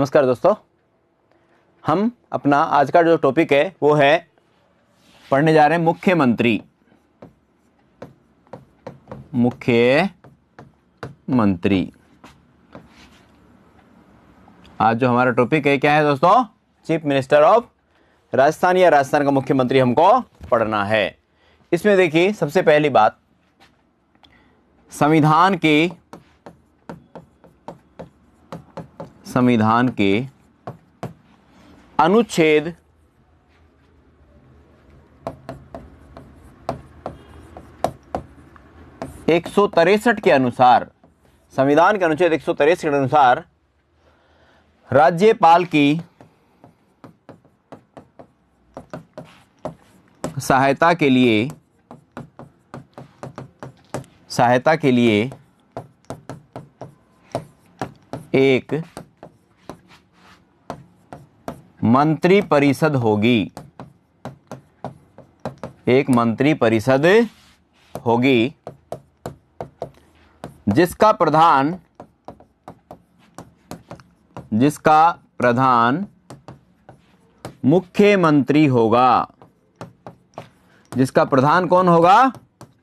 नमस्कार दोस्तों हम अपना आज का जो टॉपिक है वो है पढ़ने जा रहे हैं मुख्यमंत्री मुख्य मंत्री आज जो हमारा टॉपिक है क्या है दोस्तों चीफ मिनिस्टर ऑफ राजस्थान या राजस्थान का मुख्यमंत्री हमको पढ़ना है इसमें देखिए सबसे पहली बात संविधान की संविधान के अनुच्छेद एक के अनुसार संविधान के अनुच्छेद एक के अनुसार राज्यपाल की सहायता के लिए सहायता के लिए एक मंत्री परिषद होगी एक मंत्री परिषद होगी जिसका प्रधान जिसका प्रधान मुख्यमंत्री होगा जिसका प्रधान कौन होगा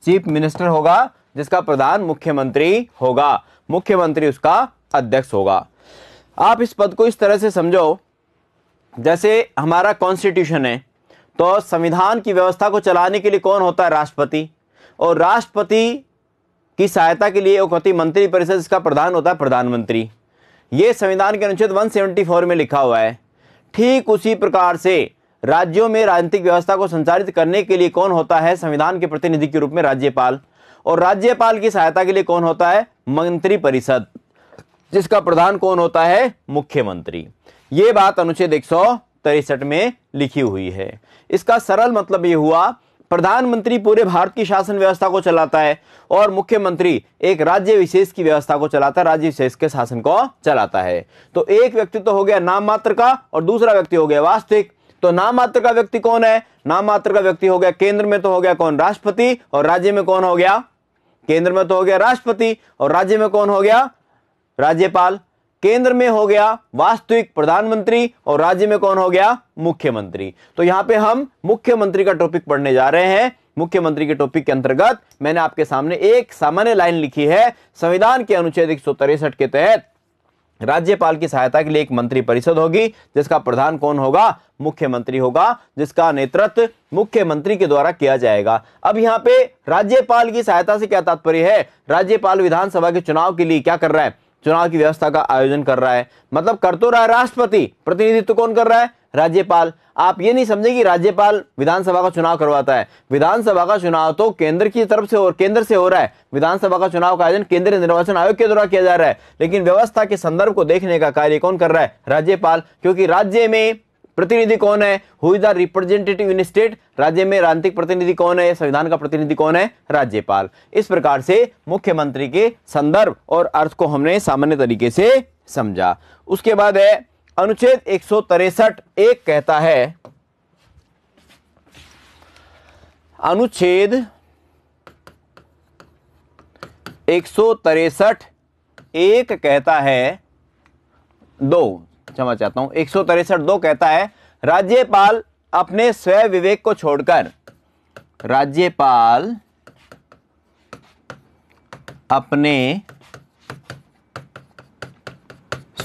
चीफ मिनिस्टर होगा जिसका प्रधान मुख्यमंत्री होगा मुख्यमंत्री उसका अध्यक्ष होगा आप इस पद को इस तरह से समझो जैसे हमारा कॉन्स्टिट्यूशन है तो संविधान की व्यवस्था को चलाने के लिए कौन होता है राष्ट्रपति और राष्ट्रपति की सहायता के लिए होती मंत्रिपरिषद इसका प्रधान होता है प्रधानमंत्री ये संविधान के अनुच्छेद 174 में लिखा हुआ है ठीक उसी प्रकार से राज्यों में राजनीतिक व्यवस्था को संचालित करने के लिए कौन होता है संविधान के प्रतिनिधि के रूप में राज्यपाल और राज्यपाल की सहायता के लिए कौन होता है मंत्रिपरिषद जिसका प्रधान कौन होता है मुख्यमंत्री ये बात अनुच्छेद एक तिरसठ में लिखी हुई है इसका सरल मतलब ये हुआ प्रधानमंत्री पूरे भारत की शासन व्यवस्था को चलाता है और मुख्यमंत्री एक राज्य विशेष की व्यवस्था को चलाता है राज्य विशेष के शासन को चलाता है तो एक व्यक्ति तो हो गया नाम मात्र का और दूसरा व्यक्ति हो गया वास्तविक तो नाम मात्र का व्यक्ति कौन है नाम मात्र का व्यक्ति हो गया केंद्र में तो हो गया कौन राष्ट्रपति और राज्य में कौन हो गया केंद्र में तो हो गया राष्ट्रपति और राज्य में कौन हो गया राज्यपाल केंद्र में हो गया वास्तविक प्रधानमंत्री और राज्य में कौन हो गया मुख्यमंत्री तो यहां पे हम मुख्यमंत्री का टॉपिक पढ़ने जा रहे हैं मुख्यमंत्री के टॉपिक के अंतर्गत मैंने आपके सामने एक सामान्य लाइन लिखी है संविधान के अनुच्छेद एक के तहत राज्यपाल की सहायता के लिए एक मंत्री परिषद होगी जिसका प्रधान कौन होगा मुख्यमंत्री होगा जिसका नेतृत्व मुख्यमंत्री के द्वारा किया जाएगा अब यहाँ पे राज्यपाल की सहायता से क्या तात्पर्य है राज्यपाल विधानसभा के चुनाव के लिए क्या कर रहा है चुनाव की व्यवस्था का आयोजन कर रहा है मतलब कर तो रहा है राष्ट्रपति प्रतिनिधित्व कौन कर रहा है राज्यपाल आप ये नहीं समझे कि राज्यपाल विधानसभा का चुनाव करवाता है विधानसभा का चुनाव तो केंद्र की तरफ से और केंद्र से हो रहा है विधानसभा का चुनाव का आयोजन केंद्रीय निर्वाचन आयोग के द्वारा किया जा रहा है लेकिन व्यवस्था के संदर्भ को देखने का कार्य कौन कर रहा है राज्यपाल क्योंकि राज्य में प्रतिनिधि कौन है who is the representative in state राज्य में राजनीतिक प्रतिनिधि कौन है संविधान का प्रतिनिधि कौन है राज्यपाल इस प्रकार से मुख्यमंत्री के संदर्भ और अर्थ को हमने सामान्य तरीके से समझा उसके बाद है अनुच्छेद एक एक कहता है अनुच्छेद एक एक कहता है दो क्षमा चाहता हूं एक दो कहता है राज्यपाल अपने स्वयं विवेक को छोड़कर राज्यपाल अपने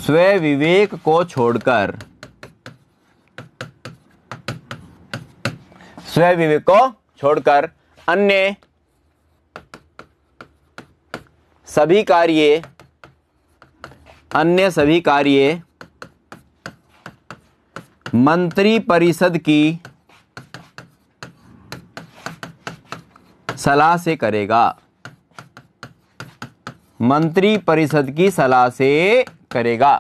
स्वयं विवेक को छोड़कर स्वयं विवेक को छोड़कर अन्य सभी कार्य अन्य सभी कार्य मंत्री परिषद की सलाह से करेगा मंत्री परिषद की सलाह से करेगा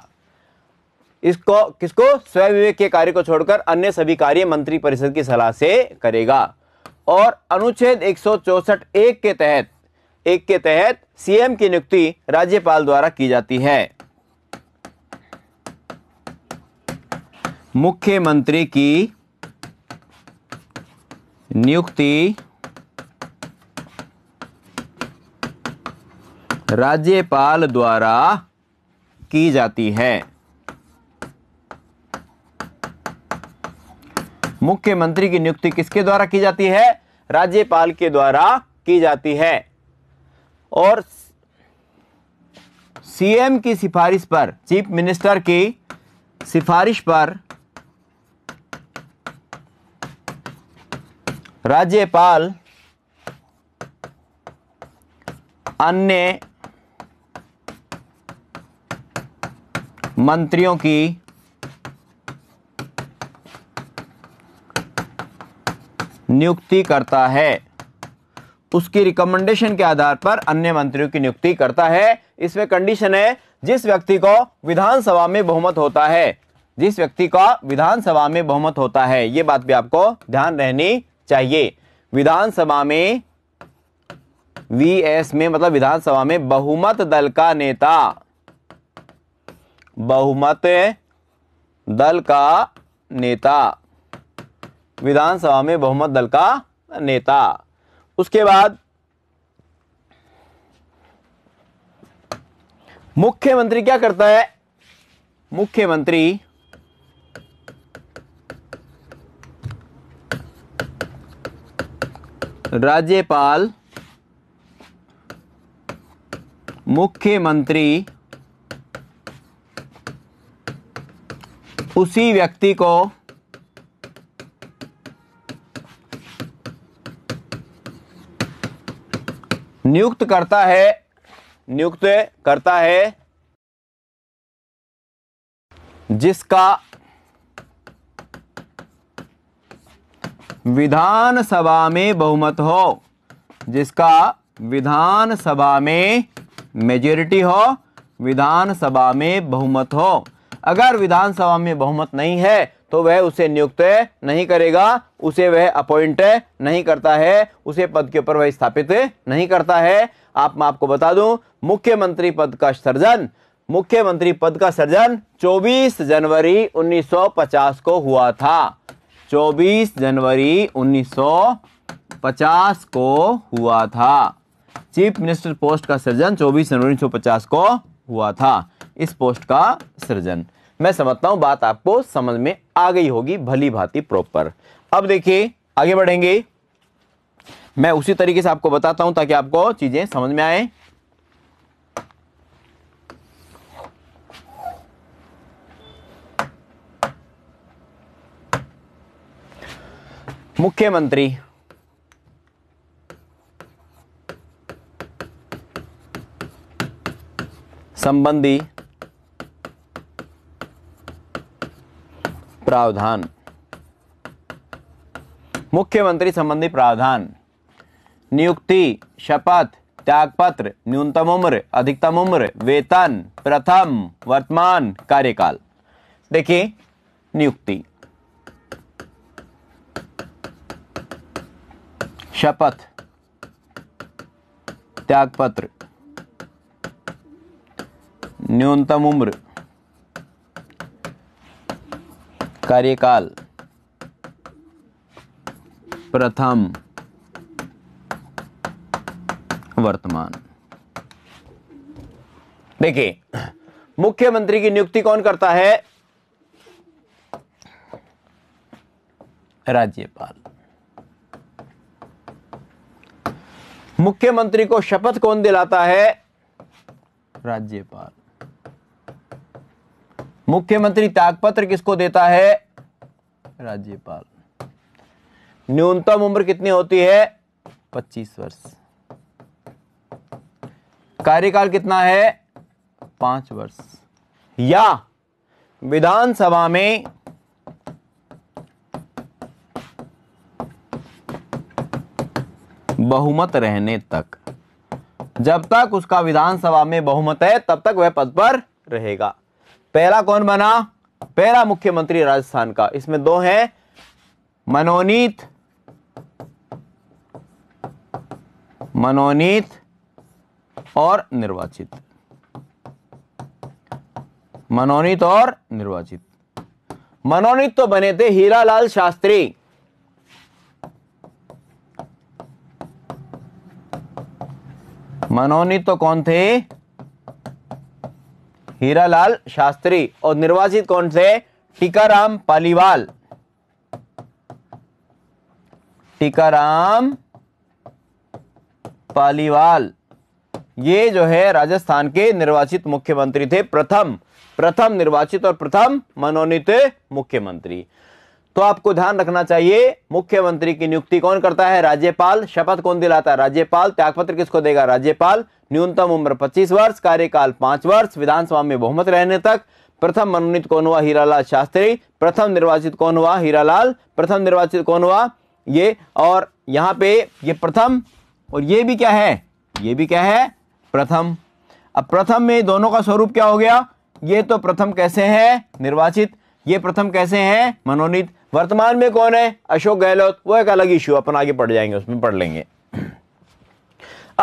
इसको किसको स्वयं विवेक के कार्य को छोड़कर अन्य सभी कार्य मंत्री परिषद की सलाह से करेगा और अनुच्छेद एक एक के तहत एक के तहत सीएम की नियुक्ति राज्यपाल द्वारा की जाती है मुख्यमंत्री की नियुक्ति राज्यपाल द्वारा की जाती है मुख्यमंत्री की नियुक्ति किसके द्वारा की जाती है राज्यपाल के द्वारा की जाती है और सीएम की सिफारिश पर चीफ मिनिस्टर की सिफारिश पर राज्यपाल अन्य मंत्रियों की नियुक्ति करता है उसकी रिकमेंडेशन के आधार पर अन्य मंत्रियों की नियुक्ति करता है इसमें कंडीशन है जिस व्यक्ति को विधानसभा में बहुमत होता है जिस व्यक्ति का विधानसभा में बहुमत होता है यह बात भी आपको ध्यान रहनी चाहिए विधानसभा में वीएस में मतलब विधानसभा में बहुमत दल का नेता बहुमत दल का नेता विधानसभा में बहुमत दल का नेता उसके बाद मुख्यमंत्री क्या करता है मुख्यमंत्री राज्यपाल मुख्यमंत्री उसी व्यक्ति को नियुक्त करता है नियुक्त करता है जिसका विधानसभा में बहुमत हो जिसका विधानसभा में मेजोरिटी हो विधानसभा में बहुमत हो अगर विधानसभा में बहुमत नहीं है तो वह उसे नियुक्त नहीं करेगा उसे वह अपॉइंट नहीं करता है उसे पद के ऊपर वह स्थापित नहीं करता है आप मैं आपको बता दूं मुख्यमंत्री पद का सर्जन मुख्यमंत्री पद का सर्जन 24 जनवरी 1950 को हुआ था 24 जनवरी 1950 को हुआ था चीफ मिनिस्टर पोस्ट का सृजन 24 जनवरी 1950 को हुआ था इस पोस्ट का सृजन मैं समझता हूं बात आपको समझ में आ गई होगी भली भांति प्रॉपर अब देखिए आगे बढ़ेंगे मैं उसी तरीके से आपको बताता हूं ताकि आपको चीज़ें समझ में आए मुख्यमंत्री संबंधी प्रावधान मुख्यमंत्री संबंधी प्रावधान नियुक्ति शपथ त्यागपत्र न्यूनतम उम्र अधिकतम उम्र वेतन प्रथम वर्तमान कार्यकाल देखिए नियुक्ति शपथ त्यागपत्र न्यूनतम उम्र कार्यकाल प्रथम वर्तमान देखिए मुख्यमंत्री की नियुक्ति कौन करता है राज्यपाल मुख्यमंत्री को शपथ कौन दिलाता है राज्यपाल मुख्यमंत्री त्यागपत्र किसको देता है राज्यपाल न्यूनतम उम्र कितनी होती है 25 वर्ष कार्यकाल कितना है पांच वर्ष या विधानसभा में बहुमत रहने तक जब तक उसका विधानसभा में बहुमत है तब तक वह पद पर रहेगा पहला कौन बना पहला मुख्यमंत्री राजस्थान का इसमें दो हैं मनोनीत मनोनीत और निर्वाचित मनोनीत और निर्वाचित मनोनीत तो बने थे हीरालाल शास्त्री मनोनीत तो कौन थे हीरालाल शास्त्री और निर्वाचित कौन थे टीकाराम पालीवाल टीकाराम पालीवाल ये जो है राजस्थान के निर्वाचित मुख्यमंत्री थे प्रथम प्रथम निर्वाचित और प्रथम मनोनीत मुख्यमंत्री तो आपको ध्यान रखना चाहिए मुख्यमंत्री की नियुक्ति कौन करता है राज्यपाल शपथ कौन दिलाता है राज्यपाल त्यागपत्र किसको देगा राज्यपाल न्यूनतम उम्र 25 वर्ष कार्यकाल 5 वर्ष विधानसभा में बहुमत रहने तक प्रथम मनोनीत कौन हुआ हीरालाल शास्त्री प्रथम निर्वाचित कौन हुआ हीरालाल प्रथम निर्वाचित कौन हुआ ये और यहाँ पे ये प्रथम और ये भी क्या है ये भी क्या है प्रथम अब प्रथम में दोनों का स्वरूप क्या हो गया ये तो प्रथम कैसे है निर्वाचित ये प्रथम कैसे है मनोनीत वर्तमान में कौन है अशोक गहलोत वो एक अलग इश्यू अपन आगे पढ़ जाएंगे उसमें पढ़ लेंगे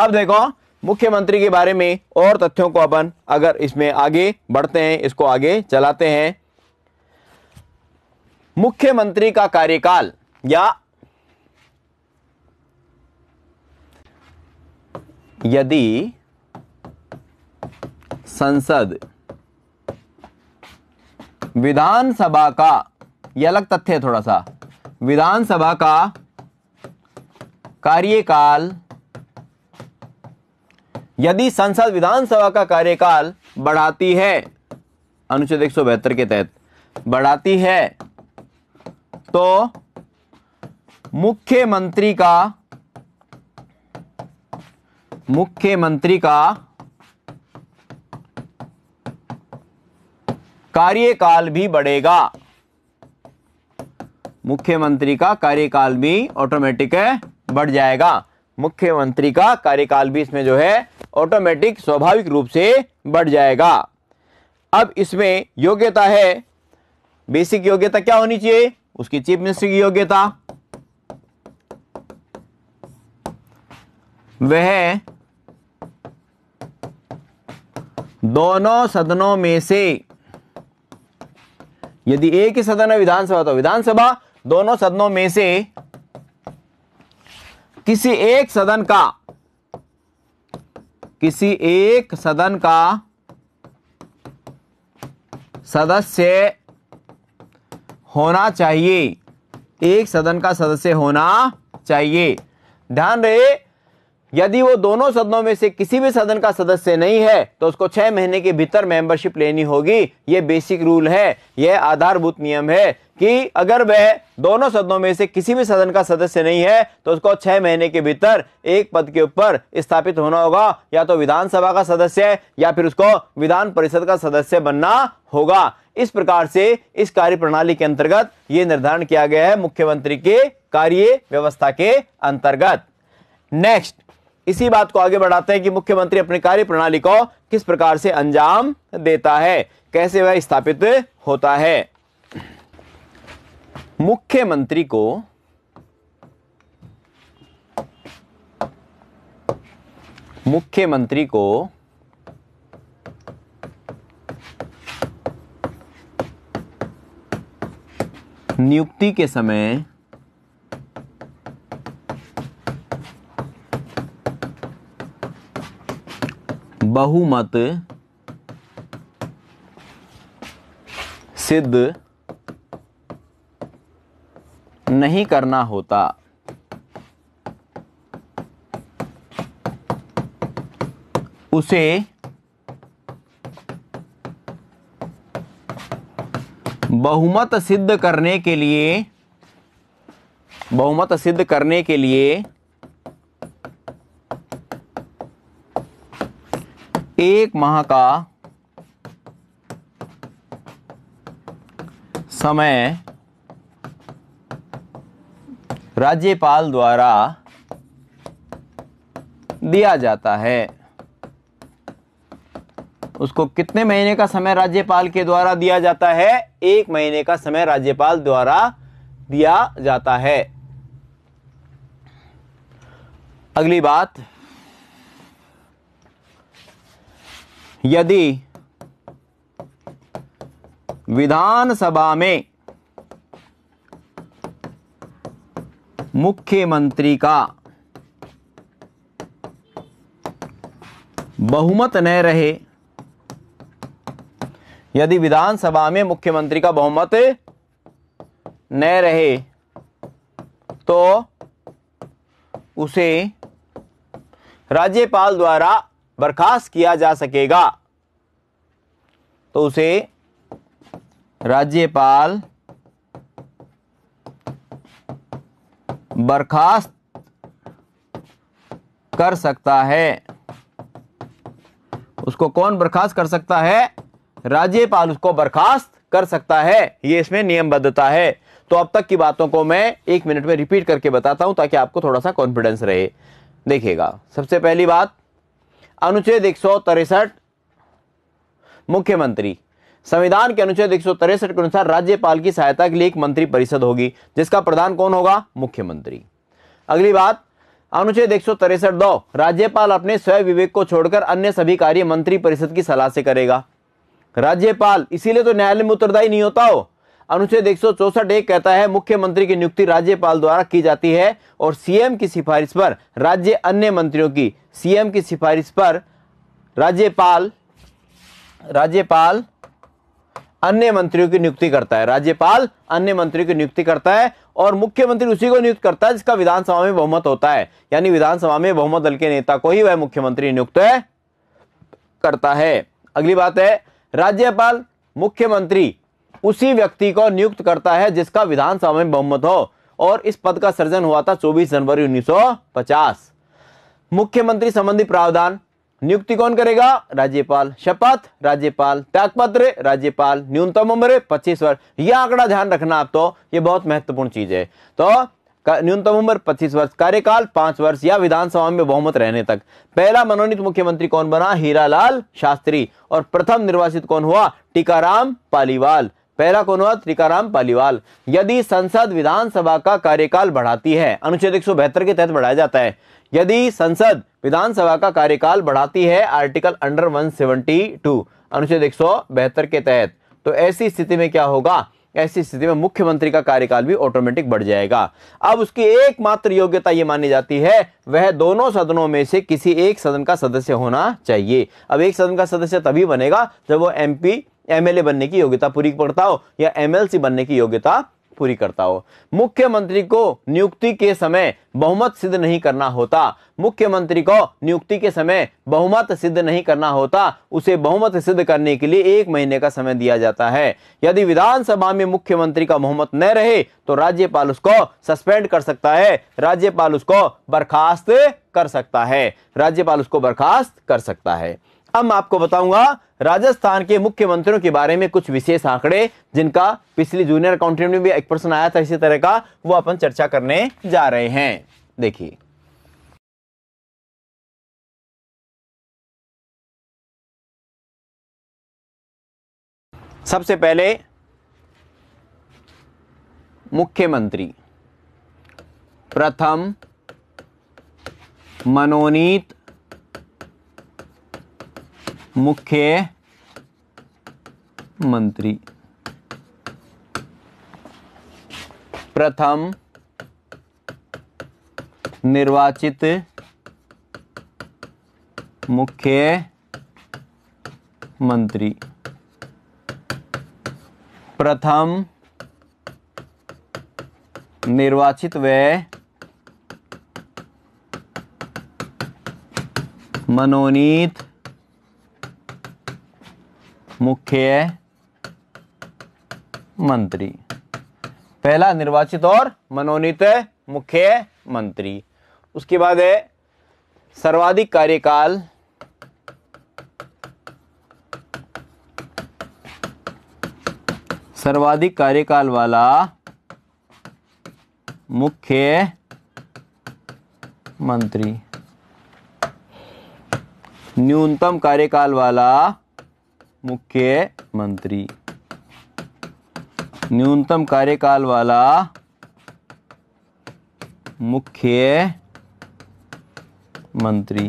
अब देखो मुख्यमंत्री के बारे में और तथ्यों को अपन अगर इसमें आगे बढ़ते हैं इसको आगे चलाते हैं मुख्यमंत्री का कार्यकाल या यदि संसद विधानसभा का ये अलग तथ्य है थोड़ा सा विधानसभा का कार्यकाल यदि संसद विधानसभा का कार्यकाल बढ़ाती है अनुच्छेद एक के तहत बढ़ाती है तो मुख्यमंत्री का मुख्यमंत्री का कार्यकाल भी बढ़ेगा मुख्यमंत्री का कार्यकाल भी ऑटोमेटिक बढ़ जाएगा मुख्यमंत्री का कार्यकाल भी इसमें जो है ऑटोमेटिक स्वाभाविक रूप से बढ़ जाएगा अब इसमें योग्यता है बेसिक योग्यता क्या होनी चाहिए उसकी चीफ मिनिस्टर की योग्यता वह दोनों सदनों में से यदि एक ही सदन है विधानसभा तो विधानसभा दोनों सदनों में से किसी एक सदन का किसी एक सदन का सदस्य होना चाहिए एक सदन का सदस्य होना चाहिए ध्यान रहे यदि वो दोनों सदनों में से किसी भी सदन का सदस्य नहीं है तो उसको छह महीने के भीतर मेंबरशिप लेनी होगी ये बेसिक रूल है यह आधारभूत नियम है कि अगर वह दोनों सदनों में से किसी भी सदन का सदस्य नहीं है तो उसको छह महीने के भीतर एक पद के ऊपर स्थापित होना होगा या तो विधानसभा का सदस्य या फिर उसको विधान परिषद का सदस्य बनना होगा इस प्रकार से इस कार्य प्रणाली के अंतर्गत ये निर्धारण किया गया है मुख्यमंत्री के कार्य व्यवस्था के अंतर्गत नेक्स्ट इसी बात को आगे बढ़ाते हैं कि मुख्यमंत्री अपनी कार्य प्रणाली को किस प्रकार से अंजाम देता है कैसे वह स्थापित होता है मुख्यमंत्री को मुख्यमंत्री को नियुक्ति के समय बहुमत सिद्ध नहीं करना होता उसे बहुमत सिद्ध करने के लिए बहुमत सिद्ध करने के लिए एक माह का समय राज्यपाल द्वारा दिया जाता है उसको कितने महीने का समय राज्यपाल के द्वारा दिया जाता है एक महीने का समय राज्यपाल द्वारा दिया जाता है अगली बात यदि विधानसभा में मुख्यमंत्री का बहुमत न रहे यदि विधानसभा में मुख्यमंत्री का बहुमत न रहे तो उसे राज्यपाल द्वारा बर्खास्त किया जा सकेगा तो उसे राज्यपाल बर्खास्त कर सकता है उसको कौन बर्खास्त कर सकता है राज्यपाल उसको बर्खास्त कर सकता है यह इसमें नियमबद्धता है तो अब तक की बातों को मैं एक मिनट में रिपीट करके बताता हूं ताकि आपको थोड़ा सा कॉन्फिडेंस रहे देखिएगा सबसे पहली बात अनुच्छेद एक मुख्यमंत्री संविधान के अनुच्छेद एक के अनुसार राज्यपाल की सहायता के लिए एक मंत्री परिषद होगी जिसका प्रधान कौन होगा मुख्यमंत्री अगली बात अनुच्छेद एक दो राज्यपाल अपने स्वयं विवेक को छोड़कर अन्य सभी कार्य मंत्री परिषद की सलाह से करेगा राज्यपाल इसीलिए तो न्यायालय में उत्तरदायी नहीं होता हो अनुच्छेद एक सौ कहता है मुख्यमंत्री की नियुक्ति राज्यपाल द्वारा की जाती है और सीएम की सिफारिश पर राज्य अन्य मंत्रियों की सीएम की सिफारिश पर राज्यपाल राज्यपाल अन्य मंत्रियों की नियुक्ति करता है राज्यपाल अन्य मंत्रियों की नियुक्ति करता है और मुख्यमंत्री उसी को नियुक्त करता है जिसका विधानसभा में बहुमत होता है यानी विधानसभा में बहुमत दल के नेता को ही वह मुख्यमंत्री नियुक्त करता है अगली बात है राज्यपाल मुख्यमंत्री उसी व्यक्ति को नियुक्त करता है जिसका विधानसभा में बहुमत हो और इस पद का सृजन हुआ था 24 जनवरी 1950 मुख्यमंत्री संबंधी प्रावधान नियुक्ति कौन करेगा राज्यपाल शपथ राज्यपाल त्यागपत्र राज्यपाल न्यूनतम उम्र 25 वर्ष यह आंकड़ा ध्यान रखना आप तो ये बहुत महत्वपूर्ण चीज है तो न्यूनतम उम्र 25 वर्ष कार्यकाल पांच वर्ष या विधानसभा में बहुमत रहने तक पहला मनोनीत मुख्यमंत्री कौन बना हीरालाल शास्त्री और प्रथम निर्वाचित कौन हुआ टीकाराम पालीवाल पहला कौन हुआ त्रिकाराम पालीवाल यदि संसद विधानसभा का कार्यकाल बढ़ाती है अनुच्छेद एक के तहत बढ़ाया जाता है यदि संसद विधानसभा का कार्यकाल बढ़ाती है आर्टिकल अंडर 172 अनुच्छेद एक के तहत तो ऐसी स्थिति में क्या होगा ऐसी स्थिति में मुख्यमंत्री का कार्यकाल भी ऑटोमेटिक बढ़ जाएगा अब उसकी एकमात्र योग्यता ये मानी जाती है वह दोनों सदनों में से किसी एक सदन का सदस्य होना चाहिए अब एक सदन का सदस्य तभी बनेगा जब वो एमपी एमएलए बनने की योग्यता पूरी करता हो या एमएलसी बनने की योग्यता पूरी करता हो मुख्यमंत्री को नियुक्ति के समय बहुमत सिद्ध नहीं करना होता मुख्यमंत्री को नियुक्ति के समय बहुमत सिद्ध नहीं करना होता उसे बहुमत सिद्ध करने के लिए एक महीने का समय दिया जाता है यदि विधानसभा में मुख्यमंत्री का बहुमत न रहे तो राज्यपाल उसको सस्पेंड कर सकता है राज्यपाल उसको बर्खास्त कर सकता है राज्यपाल उसको बर्खास्त कर सकता है अब मैं आपको बताऊंगा राजस्थान के मुख्यमंत्रियों के बारे में कुछ विशेष आंकड़े जिनका पिछली जूनियर अकाउंटेंट में भी एक प्रश्न आया था इसी तरह का वो अपन चर्चा करने जा रहे हैं देखिए सबसे पहले मुख्यमंत्री प्रथम मनोनीत मुख्य मंत्री प्रथम निर्वाचित मुख्य मंत्री प्रथम निर्वाचित व मनोनीत मुख्य मंत्री पहला निर्वाचित और मनोनीत मुख्य मंत्री उसके बाद है सर्वाधिक कार्यकाल सर्वाधिक कार्यकाल वाला मुख्य मंत्री न्यूनतम कार्यकाल वाला मुख्यमंत्री न्यूनतम कार्यकाल वाला मुख्य मंत्री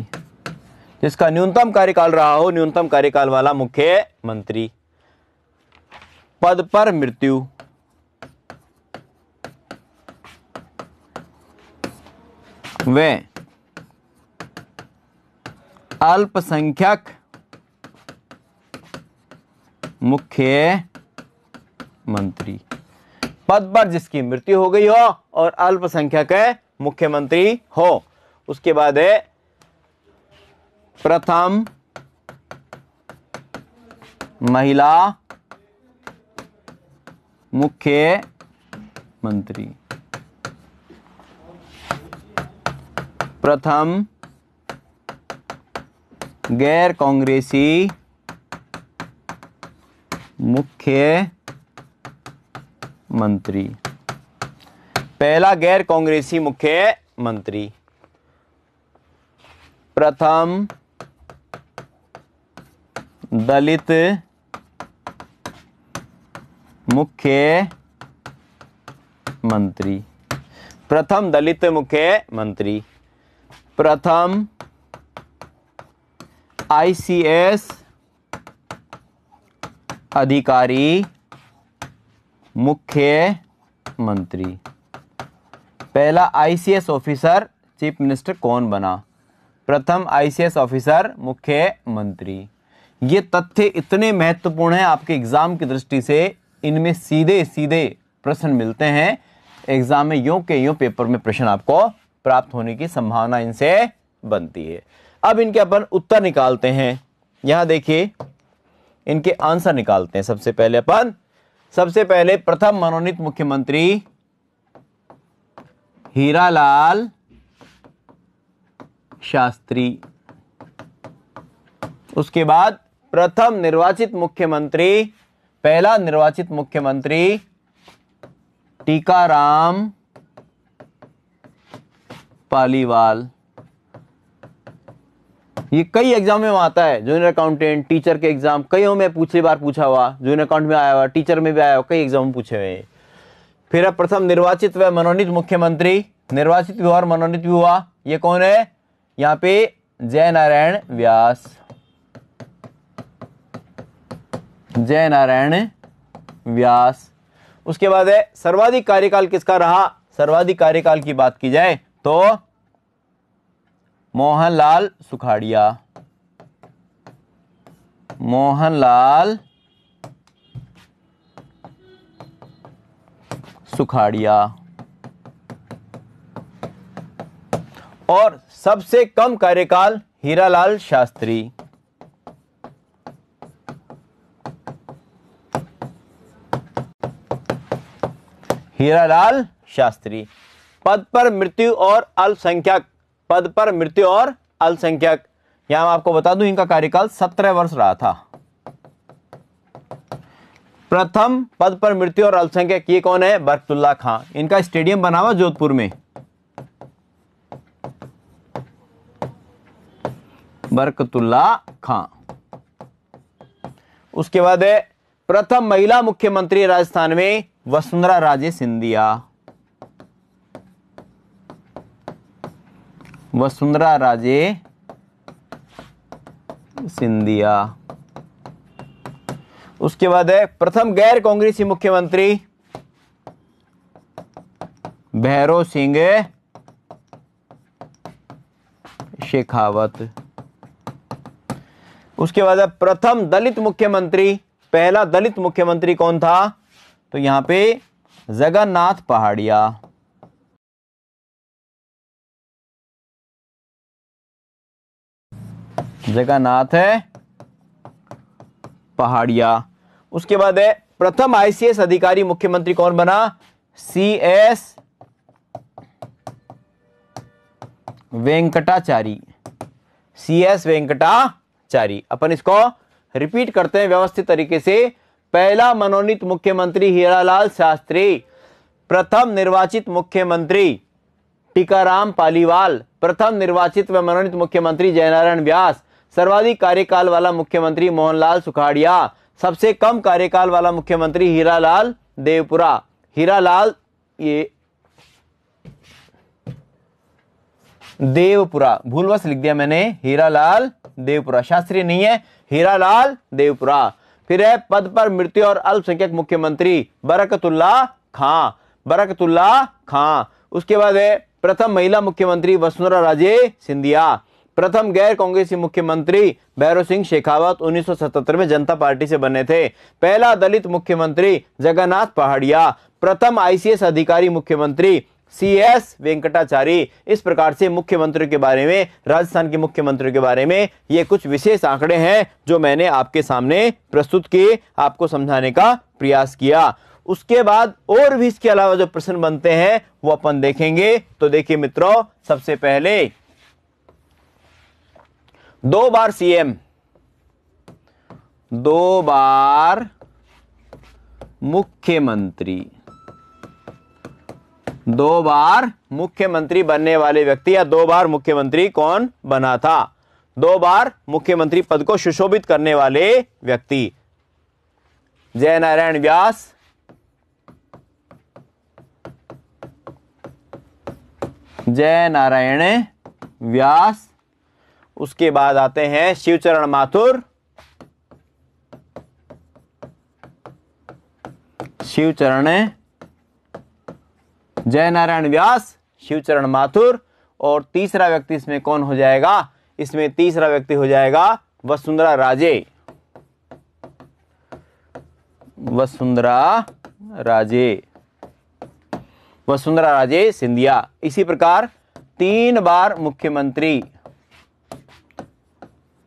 जिसका न्यूनतम कार्यकाल रहा हो न्यूनतम कार्यकाल वाला मुख्य मंत्री पद पर मृत्यु वे अल्पसंख्यक मुख्य मंत्री पद पर जिसकी मृत्यु हो गई हो और अल्पसंख्यक मुख्यमंत्री हो उसके बाद है प्रथम महिला मुख्य मंत्री प्रथम गैर कांग्रेसी मुख्य मंत्री पहला गैर कांग्रेसी मुख्य मंत्री प्रथम दलित मुख्य मंत्री प्रथम दलित मुख्य मंत्री प्रथम आईसीएस अधिकारी मुख्य मंत्री पहला आईसीएस ऑफिसर चीफ मिनिस्टर कौन बना प्रथम आईसीएस ऑफिसर मुख्य मंत्री ये तथ्य इतने महत्वपूर्ण हैं आपके एग्जाम की दृष्टि से इनमें सीधे सीधे प्रश्न मिलते हैं एग्जाम में यो के यों पेपर में प्रश्न आपको प्राप्त होने की संभावना इनसे बनती है अब इनके अपन उत्तर निकालते हैं यहां देखिए इनके आंसर निकालते हैं सबसे पहले अपन सबसे पहले प्रथम मनोनीत मुख्यमंत्री हीरालाल शास्त्री उसके बाद प्रथम निर्वाचित मुख्यमंत्री पहला निर्वाचित मुख्यमंत्री टीकाराम पालीवाल ये कई एग्जाम में आता है जूनियर अकाउंटेंट टीचर के एग्जाम कई में पूछे बार पूछा हुआ जूनियर अकाउंट में आया हुआ टीचर में भी आया हुआ कई एग्जाम में पूछे हुए फिर अब प्रथम निर्वाचित व मनोनीत मुख्यमंत्री निर्वाचित भी हुआ और मनोनीत भी हुआ ये कौन है यहाँ पे जय नारायण व्यास जय नारायण व्यास उसके बाद है सर्वाधिक कार्यकाल किसका रहा सर्वाधिक कार्यकाल की बात की जाए तो मोहनलाल सुखाड़िया मोहनलाल सुखाड़िया और सबसे कम कार्यकाल हीरालाल शास्त्री हीरालाल शास्त्री पद पर मृत्यु और अल्पसंख्यक पद पर मृत्यु और अल्पसंख्यक यहां मैं आपको बता दूं इनका कार्यकाल सत्रह वर्ष रहा था प्रथम पद पर मृत्यु और अल्पसंख्यक ये कौन है बरकतुल्ला खां इनका स्टेडियम बना हुआ जोधपुर में बरकतुल्ला खां उसके बाद है प्रथम महिला मुख्यमंत्री राजस्थान में वसुंधरा राजे सिंधिया वसुंधरा राजे सिंधिया उसके बाद है प्रथम गैर कांग्रेसी मुख्यमंत्री भैरव सिंह शेखावत उसके बाद प्रथम दलित मुख्यमंत्री पहला दलित मुख्यमंत्री कौन था तो यहां पे जगन्नाथ पहाड़िया जगन्नाथ है पहाड़िया उसके बाद है प्रथम आईसीएस अधिकारी मुख्यमंत्री कौन बना सी एस वेंकटाचारी सी एस वेंकटाचारी अपन इसको रिपीट करते हैं व्यवस्थित तरीके से पहला मनोनीत मुख्यमंत्री हीरालाल शास्त्री प्रथम निर्वाचित मुख्यमंत्री टीकाराम पालीवाल प्रथम निर्वाचित व मनोनीत मुख्यमंत्री जयनारायण व्यास सर्वाधिक कार्यकाल वाला मुख्यमंत्री मोहनलाल सुखाड़िया सबसे कम कार्यकाल वाला मुख्यमंत्री हीरालाल देवपुरा हीरालाल ये देवपुरा भूलवश लिख दिया मैंने हीरालाल देवपुरा शास्त्रीय नहीं है हीरालाल देवपुरा फिर है पद पर मृत्यु और अल्पसंख्यक मुख्यमंत्री बरकतुल्ला खां बरकतुल्ला खां उसके बाद है प्रथम महिला मुख्यमंत्री वसुंधरा राजे सिंधिया प्रथम गैर कांग्रेसी मुख्यमंत्री भैरव सिंह शेखावत 1977 में जनता पार्टी से बने थे पहला दलित मुख्यमंत्री जगन्नाथ पहाड़िया प्रथम आईसीएस अधिकारी मुख्यमंत्री सी एस वेंकटाचारी इस प्रकार से मुख्यमंत्री के बारे में राजस्थान के मुख्यमंत्री के बारे में ये कुछ विशेष आंकड़े हैं जो मैंने आपके सामने प्रस्तुत किए आपको समझाने का प्रयास किया उसके बाद और भी इसके अलावा जो प्रश्न बनते हैं वो अपन देखेंगे तो देखिए मित्रों सबसे पहले दो बार सीएम दो बार मुख्यमंत्री दो बार मुख्यमंत्री बनने वाले व्यक्ति या दो बार मुख्यमंत्री कौन बना था दो बार मुख्यमंत्री पद को सुशोभित करने वाले व्यक्ति जय नारायण व्यास जय नारायण व्यास उसके बाद आते हैं शिवचरण माथुर शिवचरण जयनारायण व्यास शिवचरण माथुर और तीसरा व्यक्ति इसमें कौन हो जाएगा इसमें तीसरा व्यक्ति हो जाएगा वसुंधरा राजे वसुंधरा राजे वसुंधरा राजे सिंधिया इसी प्रकार तीन बार मुख्यमंत्री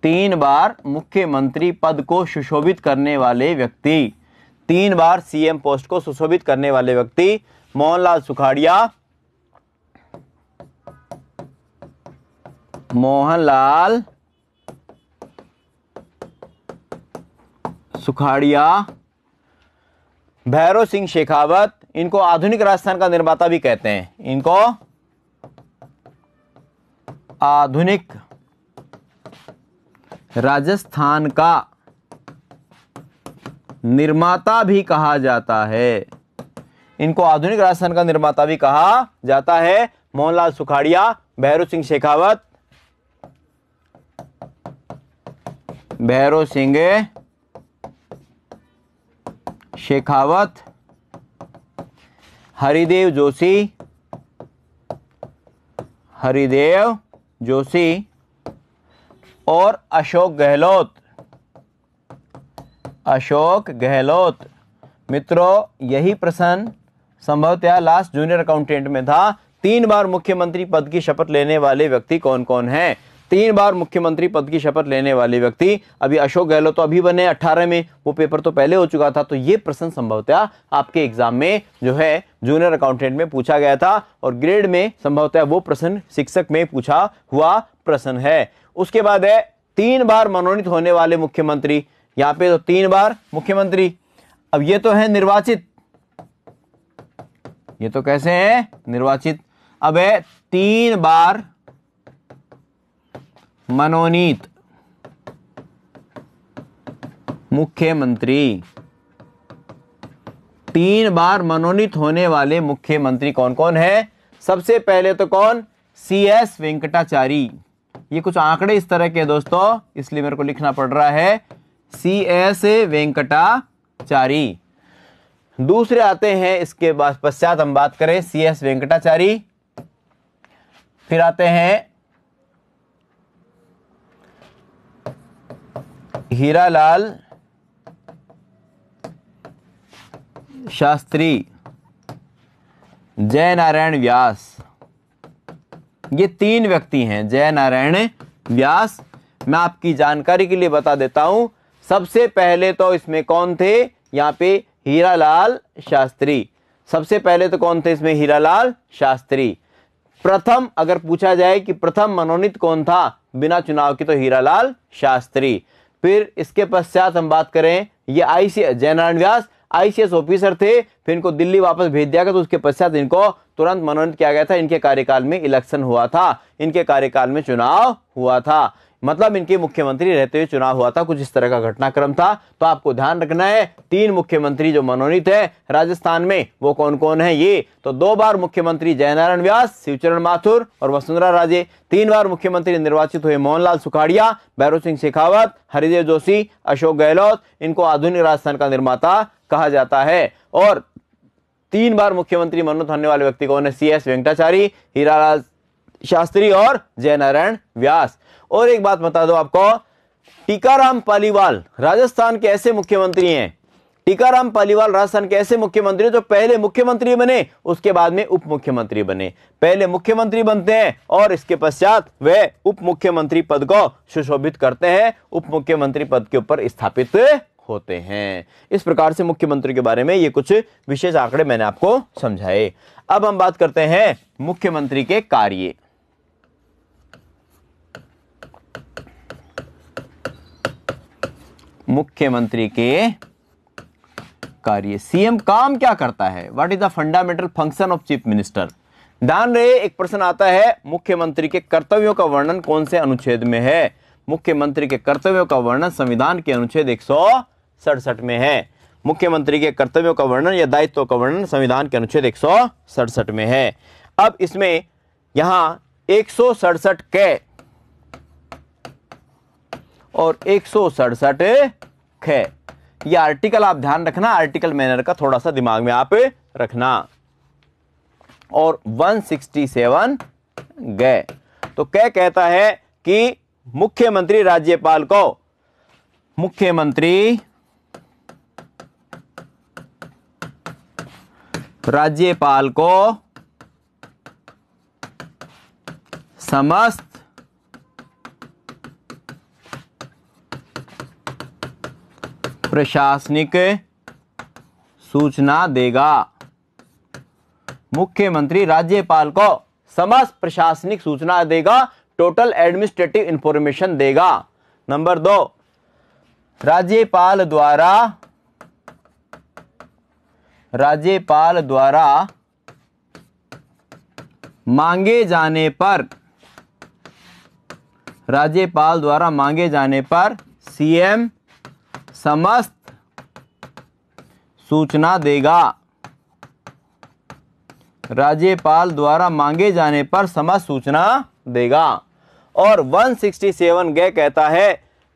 तीन बार मुख्यमंत्री पद को सुशोभित करने वाले व्यक्ति तीन बार सीएम पोस्ट को सुशोभित करने वाले व्यक्ति मोहनलाल सुखाड़िया मोहनलाल सुखाड़िया भैरव सिंह शेखावत इनको आधुनिक राजस्थान का निर्माता भी कहते हैं इनको आधुनिक राजस्थान का निर्माता भी कहा जाता है इनको आधुनिक राजस्थान का निर्माता भी कहा जाता है मोहनलाल सुखाड़िया भैरव सिंह शेखावत भैरव सिंह शेखावत हरिदेव जोशी हरिदेव जोशी और अशोक गहलोत अशोक गहलोत मित्रों यही प्रश्न संभवतः लास्ट जूनियर अकाउंटेंट में था तीन बार मुख्यमंत्री पद की शपथ लेने वाले व्यक्ति कौन कौन हैं तीन बार मुख्यमंत्री पद की शपथ लेने वाले व्यक्ति अभी अशोक गहलोत तो अभी बने अठारह में वो पेपर तो पहले हो चुका था तो ये प्रश्न संभवतया आपके एग्जाम में जो है जूनियर अकाउंटेंट में पूछा गया था और ग्रेड में संभवतः वो प्रश्न शिक्षक में पूछा हुआ प्रश्न है उसके बाद है तीन बार मनोनीत होने वाले मुख्यमंत्री यहां पे तो तीन बार मुख्यमंत्री अब ये तो है निर्वाचित ये तो कैसे हैं निर्वाचित अब है तीन बार मनोनीत मुख्यमंत्री तीन बार मनोनीत होने वाले मुख्यमंत्री कौन कौन है सबसे पहले तो कौन सी एस वेंकटाचारी ये कुछ आंकड़े इस तरह के दोस्तों इसलिए मेरे को लिखना पड़ रहा है सी एस वेंकटाचारी दूसरे आते हैं इसके बाद पश्चात हम बात करें सी एस वेंकटाचारी फिर आते हैं हीरालाल शास्त्री जय नारायण व्यास ये तीन व्यक्ति हैं जय नारायण व्यास मैं आपकी जानकारी के लिए बता देता हूं सबसे पहले तो इसमें कौन थे यहाँ पे हीरालाल शास्त्री सबसे पहले तो कौन थे इसमें हीरालाल शास्त्री प्रथम अगर पूछा जाए कि प्रथम मनोनीत कौन था बिना चुनाव के तो हीरालाल शास्त्री फिर इसके पश्चात हम बात करें ये IC Jainarayan Vyas ICS officer थे फिर इनको दिल्ली वापस भेज दिया गया तो उसके पश्चात इनको तुरंत मनोनीत किया गया था इनके कार्यकाल में इलेक्शन हुआ था इनके कार्यकाल में चुनाव हुआ था मतलब इनके मुख्यमंत्री रहते हुए चुनाव हुआ था कुछ इस तरह का घटनाक्रम था तो आपको ध्यान रखना है तीन मुख्यमंत्री जो मनोनीत है राजस्थान में वो कौन कौन है ये तो दो बार मुख्यमंत्री जयनारायण व्यास शिवचरण माथुर और वसुंधरा राजे तीन बार मुख्यमंत्री निर्वाचित हुए मोहनलाल सुखाड़िया भैरव सिंह शेखावत हरिदेव जोशी अशोक गहलोत इनको आधुनिक राजस्थान का निर्माता कहा जाता है और तीन बार मुख्यमंत्री मनोनीत होने वाले व्यक्ति कौन है सी एस वेंकटाचारी हीरालाल शास्त्री और जयनारायण व्यास और एक बात बता दो आपको टीकाराम पालीवाल राजस्थान के ऐसे मुख्यमंत्री हैं टीकाराम पालीवाल राजस्थान के ऐसे मुख्यमंत्री जो पहले मुख्यमंत्री बने उसके बाद में उप मुख्यमंत्री बने पहले मुख्यमंत्री बनते हैं और इसके पश्चात वे उप मुख्यमंत्री पद को सुशोभित करते हैं उप मुख्यमंत्री पद के ऊपर स्थापित होते हैं इस प्रकार से मुख्यमंत्री के बारे में ये कुछ विशेष आंकड़े मैंने आपको समझाए अब हम बात करते हैं मुख्यमंत्री के कार्य मुख्यमंत्री के कार्य सीएम काम क्या करता है what is the fundamental function of chief minister ध्यान रहे एक प्रश्न आता है मुख्यमंत्री के कर्तव्यों का वर्णन कौन से अनुच्छेद में है मुख्यमंत्री के कर्तव्यों का वर्णन संविधान के अनुच्छेद एक सौ सड़सठ में है मुख्यमंत्री के कर्तव्यों का वर्णन या दायित्व का वर्णन संविधान के अनुच्छेद एक में है अब इसमें यहां एक के और एक सौ सड़सठ ख यह आर्टिकल आप ध्यान रखना आर्टिकल मैनर का थोड़ा सा दिमाग में आप रखना और 167 सिक्सटी सेवन गए तो क्या कहता है कि मुख्यमंत्री राज्यपाल को मुख्यमंत्री राज्यपाल को समस्त प्रशासनिक सूचना देगा मुख्यमंत्री राज्यपाल को समस्त प्रशासनिक सूचना देगा टोटल एडमिनिस्ट्रेटिव इंफॉर्मेशन देगा नंबर दो राज्यपाल द्वारा राज्यपाल द्वारा मांगे जाने पर राज्यपाल द्वारा मांगे जाने पर सीएम समस्त सूचना देगा राज्यपाल द्वारा मांगे जाने पर समस्त सूचना देगा और 167 सिक्सटी कहता है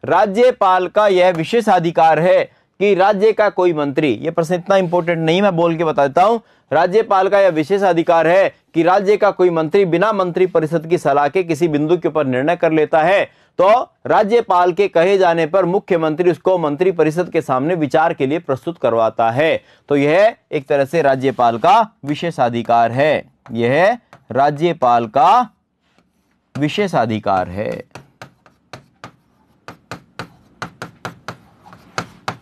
राज्यपाल का यह विशेष अधिकार है कि राज्य का कोई मंत्री ये प्रश्न इतना इंपॉर्टेंट नहीं मैं बोल के बता देता हूं राज्यपाल का यह विशेष अधिकार है कि राज्य का कोई मंत्री बिना मंत्री परिषद की सलाह के किसी बिंदु के ऊपर निर्णय कर लेता है तो राज्यपाल के कहे जाने पर मुख्यमंत्री उसको मंत्री परिषद के सामने विचार के लिए प्रस्तुत करवाता है तो यह एक तरह से राज्यपाल का विशेषाधिकार है यह राज्यपाल का विशेषाधिकार है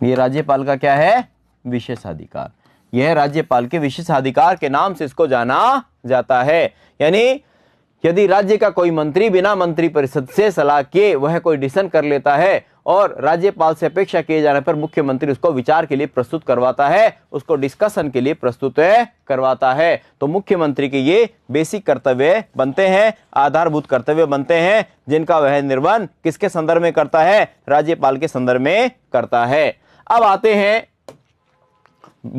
ये राज्यपाल का क्या है विशेषाधिकार यह राज्यपाल के विशेषाधिकार के नाम से इसको जाना जाता है यानी यदि राज्य का कोई मंत्री बिना मंत्री परिषद से सलाह के वह कोई डिसन कर लेता है और राज्यपाल से अपेक्षा किए जाने पर मुख्यमंत्री उसको विचार के लिए प्रस्तुत करवाता है उसको डिस्कशन के लिए प्रस्तुत करवाता है तो मुख्यमंत्री के ये बेसिक कर्तव्य बनते हैं आधारभूत कर्तव्य बनते हैं जिनका वह निर्वहन किसके संदर्भ में करता है राज्यपाल के संदर्भ में करता है अब आते हैं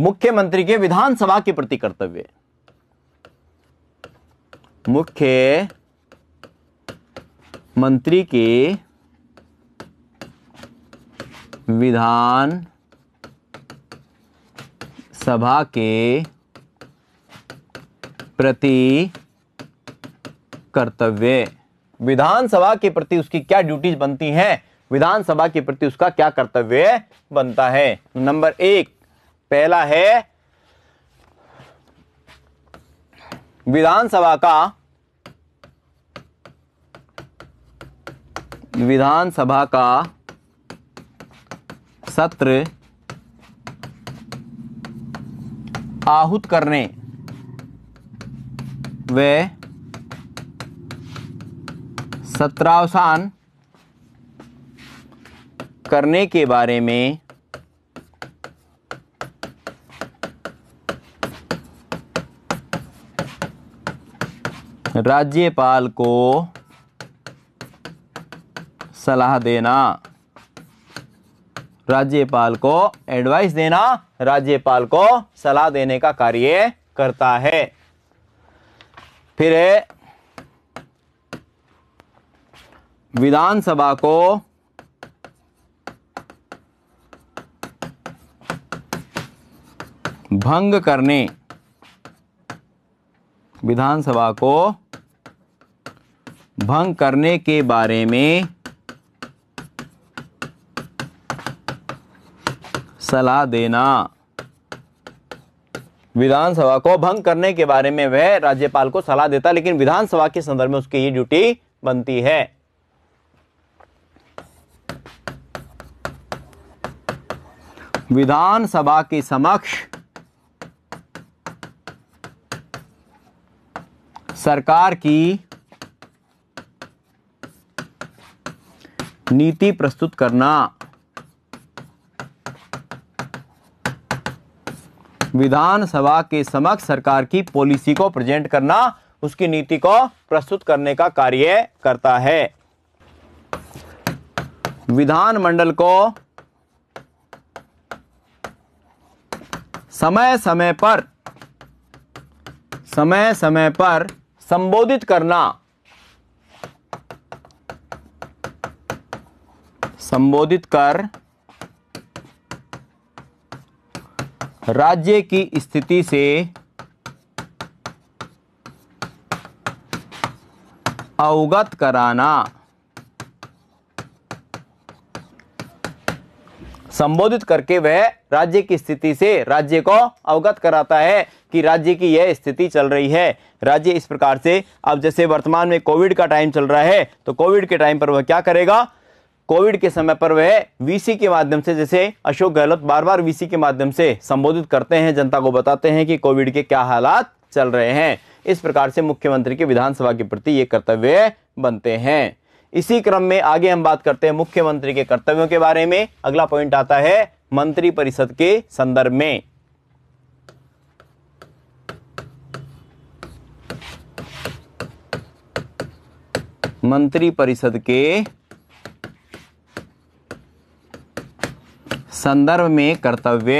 मुख्यमंत्री के विधानसभा के प्रति कर्तव्य मुख्य मंत्री के विधान सभा के प्रति कर्तव्य विधानसभा के प्रति उसकी क्या ड्यूटीज बनती हैं विधानसभा के प्रति उसका क्या कर्तव्य बनता है नंबर एक पहला है विधानसभा का विधानसभा का सत्र आहूत करने व सत्रावसान करने के बारे में राज्यपाल को सलाह देना राज्यपाल को एडवाइस देना राज्यपाल को सलाह देने का कार्य करता है फिर विधानसभा को भंग करने विधानसभा को भंग करने के बारे में सलाह देना विधानसभा को भंग करने के बारे में वह राज्यपाल को सलाह देता लेकिन विधानसभा के संदर्भ में उसकी ये ड्यूटी बनती है विधानसभा के समक्ष सरकार की नीति प्रस्तुत करना विधानसभा के समक्ष सरकार की पॉलिसी को प्रेजेंट करना उसकी नीति को प्रस्तुत करने का कार्य करता है विधानमंडल को समय समय पर समय समय पर संबोधित करना संबोधित कर राज्य की स्थिति से अवगत कराना संबोधित करके वह राज्य की स्थिति से राज्य को अवगत कराता है कि राज्य की यह स्थिति चल रही है राज्य इस प्रकार से अब जैसे वर्तमान में कोविड का टाइम चल रहा है तो कोविड के टाइम पर वह क्या करेगा कोविड के समय पर वह वीसी के माध्यम से जैसे अशोक गहलोत बार बार वीसी के माध्यम से संबोधित करते हैं जनता को बताते हैं कि कोविड के क्या हालात चल रहे हैं इस प्रकार से मुख्यमंत्री के विधानसभा के प्रति ये कर्तव्य बनते हैं इसी क्रम में आगे हम बात करते हैं मुख्यमंत्री के कर्तव्यों के बारे में अगला पॉइंट आता है मंत्री परिषद के संदर्भ में मंत्रिपरिषद के संदर्भ में कर्तव्य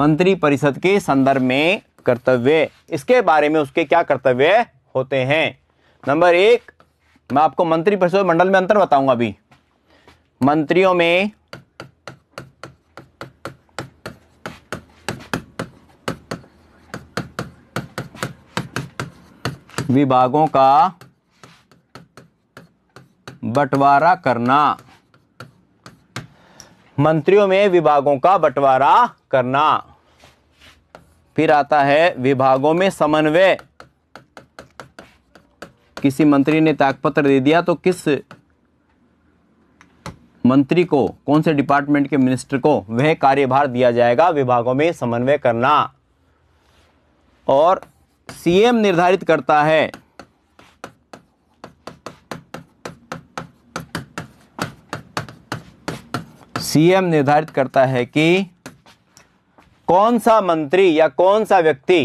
मंत्रिपरिषद के संदर्भ में कर्तव्य इसके बारे में उसके क्या कर्तव्य होते हैं नंबर एक मैं आपको मंत्रिपरिषद मंडल में अंतर बताऊंगा अभी मंत्रियों में विभागों का बंटवारा करना मंत्रियों में विभागों का बंटवारा करना फिर आता है विभागों में समन्वय किसी मंत्री ने ताकपत्र दे दिया तो किस मंत्री को कौन से डिपार्टमेंट के मिनिस्टर को वह कार्यभार दिया जाएगा विभागों में समन्वय करना और सीएम निर्धारित करता है सीएम निर्धारित करता है कि कौन सा मंत्री या कौन सा व्यक्ति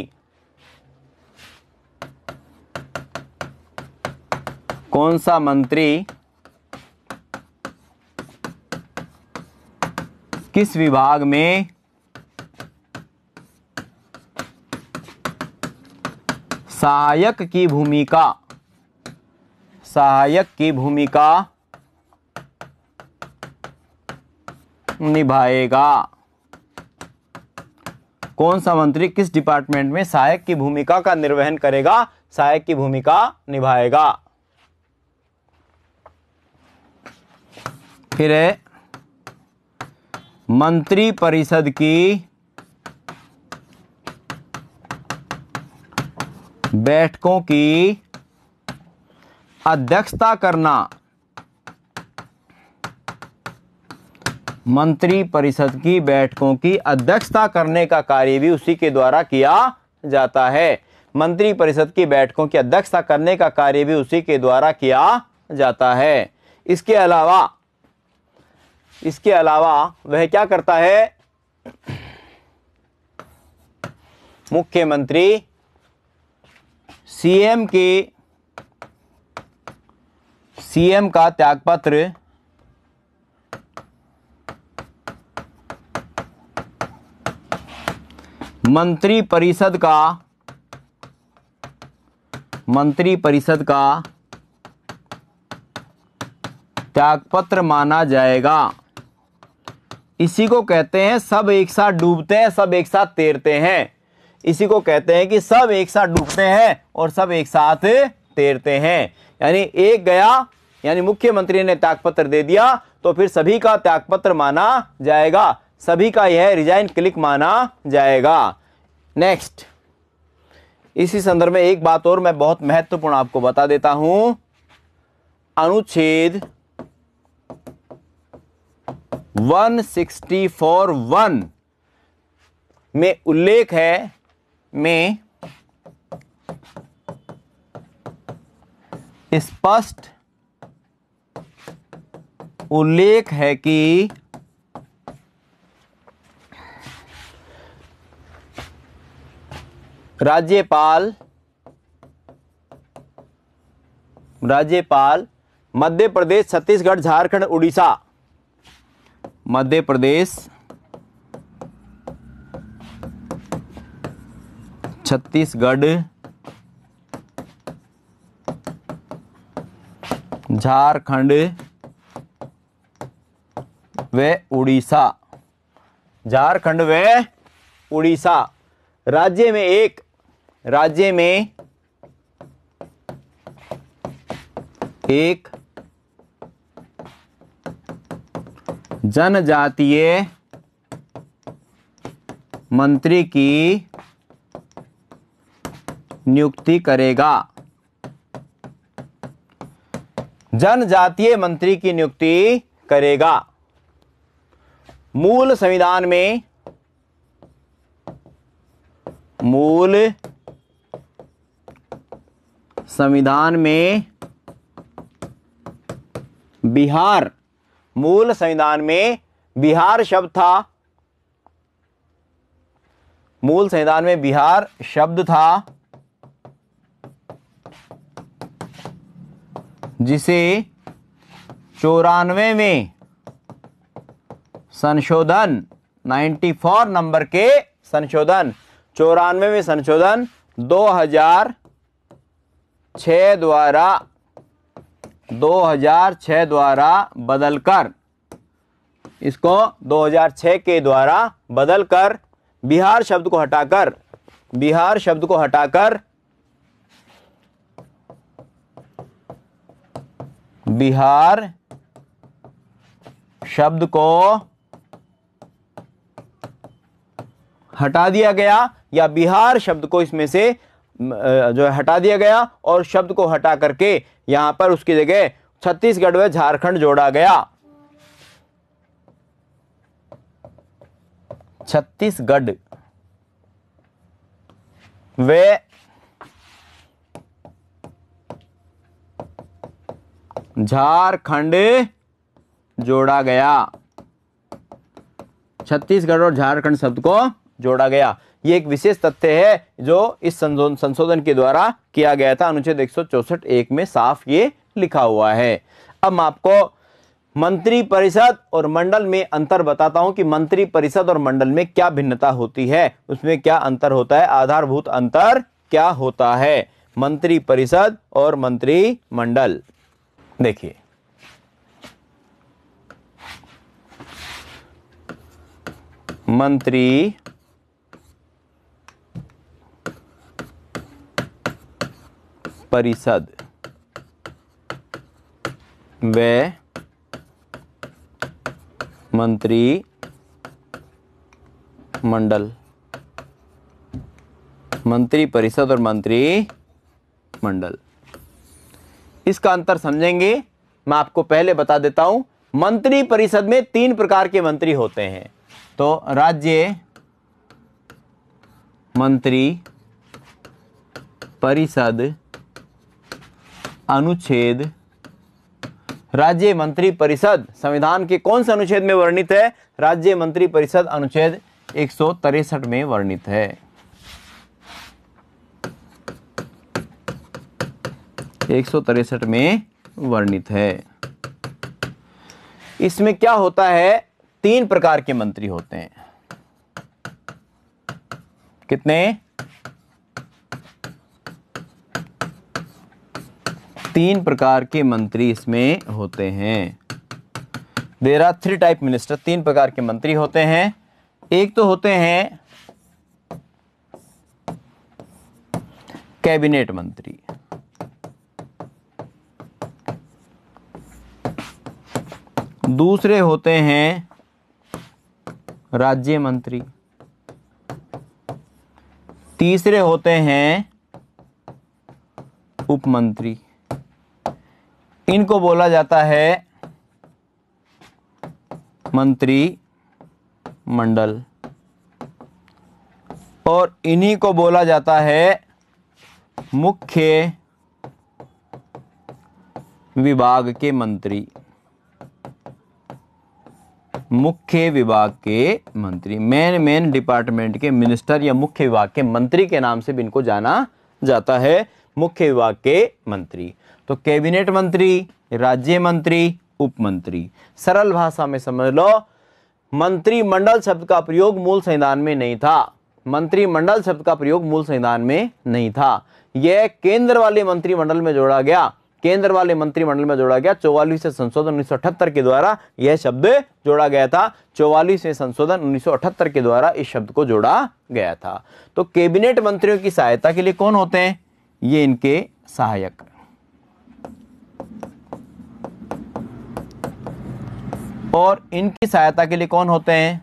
कौन सा मंत्री किस विभाग में सहायक की भूमिका सहायक की भूमिका निभाएगा कौन सा मंत्री किस डिपार्टमेंट में सहायक की भूमिका का निर्वहन करेगा सहायक की भूमिका निभाएगा फिर है मंत्रिपरिषद की बैठकों की अध्यक्षता करना मंत्री परिषद की बैठकों की अध्यक्षता करने का कार्य भी उसी के द्वारा किया जाता है मंत्री परिषद की बैठकों की अध्यक्षता करने का कार्य भी उसी के द्वारा किया जाता है इसके अलावा इसके अलावा वह क्या करता है मुख्यमंत्री सीएम के सीएम का त्यागपत्र मंत्री परिषद का मंत्री परिषद का त्यागपत्र माना जाएगा इसी को कहते हैं सब एक साथ डूबते हैं सब एक साथ तैरते हैं इसी को कहते हैं कि सब एक साथ डूबते हैं और सब एक साथ तैरते हैं यानी एक गया यानी मुख्यमंत्री ने त्यागपत्र दे दिया तो फिर सभी का त्यागपत्र माना जाएगा सभी का यह रिजाइन क्लिक माना जाएगा नेक्स्ट इसी संदर्भ में एक बात और मैं बहुत महत्वपूर्ण आपको बता देता हूं अनुच्छेद 164 वन में उल्लेख है में स्पष्ट उल्लेख है कि राज्यपाल राज्यपाल मध्य प्रदेश छत्तीसगढ़ झारखंड उड़ीसा मध्य प्रदेश छत्तीसगढ़ झारखंड व उड़ीसा झारखंड व उड़ीसा राज्य में एक राज्य में एक जनजातीय मंत्री की नियुक्ति करेगा जनजातीय मंत्री की नियुक्ति करेगा मूल संविधान में मूल संविधान में बिहार मूल संविधान में बिहार शब्द था मूल संविधान में बिहार शब्द था जिसे चौरानवे में संशोधन 94 नंबर के संशोधन चौरानवे में संशोधन 2006 द्वारा 2006 द्वारा बदलकर इसको 2006 के द्वारा बदलकर बिहार शब्द को हटाकर बिहार शब्द को हटाकर बिहार शब्द को हटा दिया गया या बिहार शब्द को इसमें से जो है हटा दिया गया और शब्द को हटा करके यहां पर उसकी जगह छत्तीसगढ़ व झारखंड जोड़ा गया छत्तीसगढ़ वे झारखंड जोड़ा गया छत्तीसगढ़ और झारखंड शब्द को जोड़ा गया यह एक विशेष तथ्य है जो इस संशोधन के द्वारा किया गया था अनुच्छेद एक एक में साफ ये लिखा हुआ है अब मैं आपको मंत्री परिषद और मंडल में अंतर बताता हूं कि मंत्री परिषद और मंडल में क्या भिन्नता होती है उसमें क्या अंतर होता है आधारभूत अंतर क्या होता है मंत्री परिषद और मंत्रिमंडल देखिए मंत्री परिषद व मंत्री मंडल मंत्री परिषद और मंत्री मंडल इसका अंतर समझेंगे मैं आपको पहले बता देता हूं मंत्री परिषद में तीन प्रकार के मंत्री होते हैं तो राज्य मंत्री परिषद अनुच्छेद राज्य मंत्री परिषद संविधान के कौन से अनुच्छेद में वर्णित है राज्य मंत्री परिषद अनुच्छेद एक में वर्णित है एक में वर्णित है इसमें क्या होता है तीन प्रकार के मंत्री होते हैं कितने तीन प्रकार के मंत्री इसमें होते हैं there are three type minister तीन प्रकार के मंत्री होते हैं एक तो होते हैं कैबिनेट मंत्री दूसरे होते हैं राज्य मंत्री तीसरे होते हैं उपमंत्री इनको बोला जाता है मंत्री मंडल और इन्हीं को बोला जाता है मुख्य विभाग के मंत्री मुख्य विभाग के मंत्री मेन मेन डिपार्टमेंट के मिनिस्टर या मुख्य विभाग के मंत्री के नाम से भी इनको जाना जाता है मुख्य विभाग के मंत्री तो कैबिनेट मंत्री राज्य मंत्री उप मंत्री सरल भाषा में समझ लो मंत्रिमंडल शब्द का प्रयोग मूल संविधान में नहीं था मंत्रिमंडल शब्द का प्रयोग मूल संविधान में नहीं था यह केंद्र वाले मंत्रिमंडल में जोड़ा गया केंद्र वाले मंत्रिमंडल में जोड़ा गया चौवालीस संशोधन उन्नीस के द्वारा यह शब्द जोड़ा गया था चौवालीस संशोधन उन्नीस के द्वारा इस शब्द को जोड़ा गया था तो कैबिनेट मंत्रियों की सहायता के लिए कौन होते हैं ये इनके सहायक और इनकी सहायता के लिए कौन होते हैं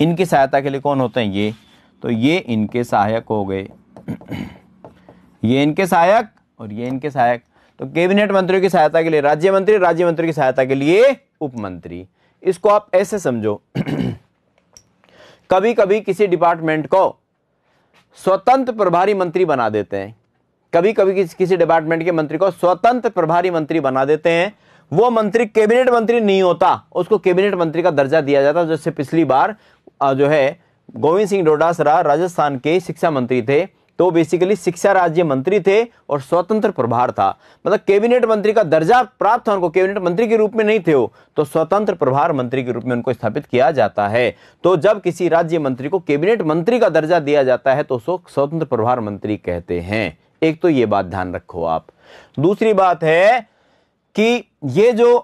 इनकी सहायता के लिए कौन होते हैं ये तो ये इनके सहायक हो गए ये इनके सहायक और ये इनके सहायक तो कैबिनेट मंत्रियों की सहायता के लिए राज्य मंत्री राज्य मंत्री की सहायता के लिए उपमंत्री इसको आप ऐसे समझो कभी कभी किसी डिपार्टमेंट को स्वतंत्र प्रभारी मंत्री बना देते हैं कभी कभी किस, किसी डिपार्टमेंट के मंत्री को स्वतंत्र प्रभारी मंत्री बना देते हैं वो मंत्री कैबिनेट मंत्री नहीं होता उसको कैबिनेट मंत्री का दर्जा दिया जाता जैसे पिछली बार जो है गोविंद सिंह डोडासरा राजस्थान के शिक्षा मंत्री थे तो बेसिकली शिक्षा राज्य मंत्री थे और स्वतंत्र प्रभार था मतलब कैबिनेट मंत्री का दर्जा प्राप्त था उनको कैबिनेट मंत्री के रूप में नहीं थे वो तो स्वतंत्र प्रभार मंत्री के रूप में उनको स्थापित किया जाता है तो जब किसी राज्य मंत्री को कैबिनेट मंत्री का दर्जा दिया जाता है तो उसको स्वतंत्र प्रभार मंत्री कहते हैं एक तो ये बात ध्यान रखो आप दूसरी बात है कि ये जो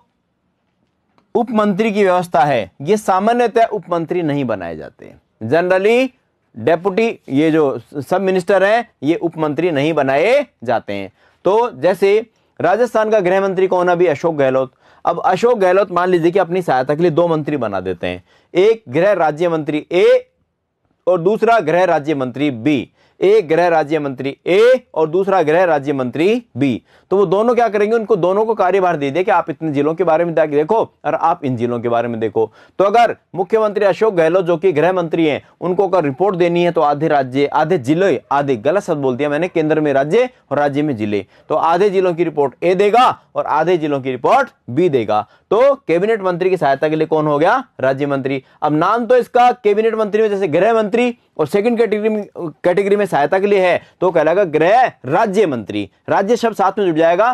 उपमंत्री की व्यवस्था है ये सामान्यतः उपमंत्री नहीं बनाए जाते जनरली डेपुटी ये जो सब मिनिस्टर हैं ये उपमंत्री नहीं बनाए जाते हैं तो जैसे राजस्थान का गृह मंत्री कौन अभी अशोक गहलोत अब अशोक गहलोत मान लीजिए कि अपनी सहायता के लिए दो मंत्री बना देते हैं एक गृह राज्य मंत्री ए और दूसरा गृह राज्य मंत्री बी एक गृह राज्य मंत्री ए और दूसरा गृह राज्य मंत्री बी तो वो दोनों क्या करेंगे उनको दोनों को कार्यभार दे दिया कि आप इतने जिलों के बारे में देखो और आप इन जिलों के बारे में देखो तो अगर मुख्यमंत्री अशोक गहलोत जो कि गृह मंत्री हैं उनको अगर रिपोर्ट देनी है तो आधे राज्य आधे जिले आधे गलत शब्द बोल दिया मैंने केंद्र में राज्य और राज्य में जिले तो आधे जिलों की रिपोर्ट ए देगा और आधे जिलों की रिपोर्ट बी देगा तो कैबिनेट मंत्री की सहायता के लिए कौन हो गया राज्य मंत्री अब नाम तो इसका कैबिनेट मंत्री में जैसे गृह मंत्री और सेकंड कैटेगरी में कैटेगरी में सहायता के लिए है तो कहलाएगा गृह राज्य मंत्री राज्य शब्द साथ में जुड़ जाएगा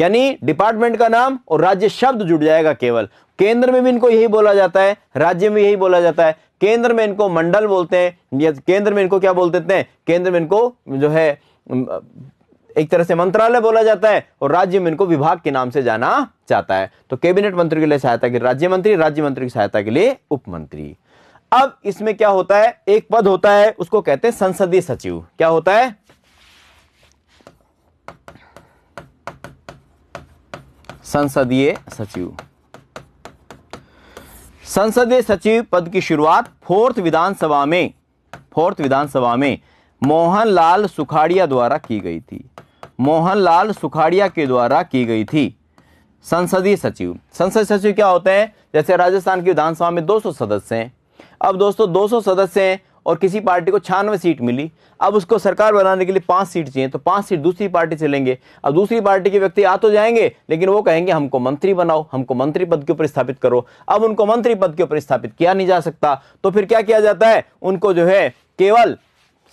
यानी डिपार्टमेंट का नाम और राज्य शब्द जुड़ जाएगा केवल केंद्र में भी इनको यही बोला जाता है राज्य में यही बोला जाता है केंद्र में इनको मंडल बोलते हैं या केंद्र में इनको क्या बोलते हैं केंद्र में इनको जो है एक तरह से मंत्रालय बोला जाता है और राज्य में इनको विभाग के नाम से जाना जाता है तो कैबिनेट मंत्री के लिए सहायता के राज्य मंत्री राज्य मंत्री की सहायता के लिए उप मंत्री अब इसमें क्या होता है एक पद होता है उसको कहते हैं संसदीय सचिव क्या होता है संसदीय सचिव संसदीय सचिव पद की शुरुआत फोर्थ विधानसभा में फोर्थ विधानसभा में मोहनलाल सुखाड़िया द्वारा की गई थी मोहनलाल सुखाड़िया के द्वारा की गई थी संसदीय सचिव संसदीय सचिव क्या होते हैं जैसे राजस्थान की विधानसभा में 200 सदस्य हैं अब दोस्तों 200 सदस्य हैं और किसी पार्टी को छियानवे सीट मिली अब उसको सरकार बनाने के लिए पांच सीट चाहिए तो पांच सीट दूसरी पार्टी से लेंगे अब दूसरी पार्टी के व्यक्ति आ तो जाएंगे लेकिन वो कहेंगे हमको मंत्री बनाओ हमको मंत्री पद के ऊपर स्थापित करो अब उनको मंत्री पद के ऊपर स्थापित किया नहीं जा सकता तो फिर क्या किया जाता है उनको जो है केवल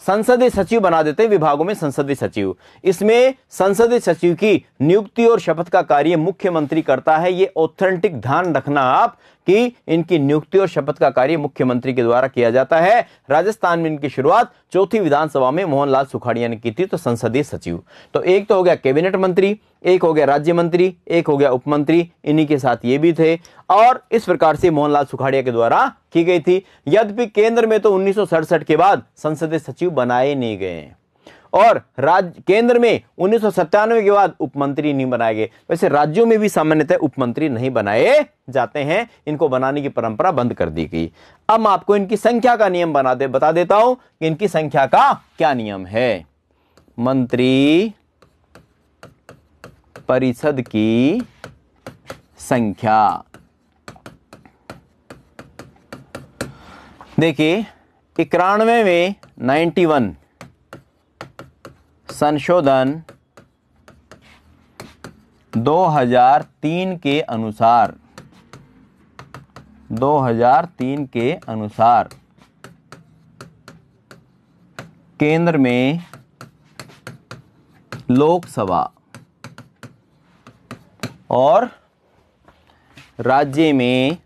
संसदीय सचिव बना देते हैं विभागों में संसदीय सचिव इसमें संसदीय सचिव की नियुक्ति और शपथ का कार्य मुख्यमंत्री करता है ये ऑथेंटिक ध्यान रखना आप कि इनकी नियुक्ति और शपथ का कार्य मुख्यमंत्री के द्वारा किया जाता है राजस्थान में इनकी शुरुआत चौथी विधानसभा में मोहनलाल सुखाड़िया ने की थी तो संसदीय सचिव तो एक तो हो गया कैबिनेट मंत्री एक हो गया राज्य मंत्री एक हो गया उपमंत्री इन्हीं के साथ ये भी थे और इस प्रकार से मोहनलाल सुखाड़िया के द्वारा की गई थी यद्यपि केंद्र में तो उन्नीस के बाद संसदीय सचिव बनाए नहीं गए और राज्य केंद्र में उन्नीस के बाद उपमंत्री नहीं बनाए गए वैसे राज्यों में भी सामान्यतः उपमंत्री नहीं बनाए जाते हैं इनको बनाने की परंपरा बंद कर दी गई अब आपको इनकी संख्या का नियम बना दे बता देता हूं कि इनकी संख्या का क्या नियम है मंत्री परिषद की संख्या देखिए इक्यानवे में 91 संशोधन 2003 के अनुसार 2003 के अनुसार केंद्र में लोकसभा और राज्य में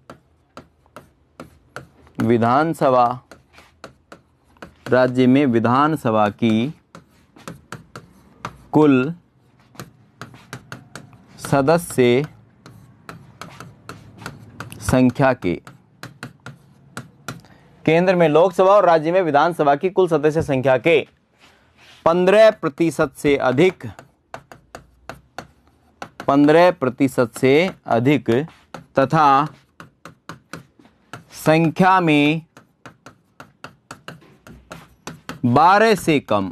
विधानसभा राज्य में विधानसभा की कुल सदस्य संख्या के केंद्र में लोकसभा और राज्य में विधानसभा की कुल सदस्य संख्या के पंद्रह प्रतिशत से अधिक पंद्रह प्रतिशत से अधिक तथा संख्या में बारह से कम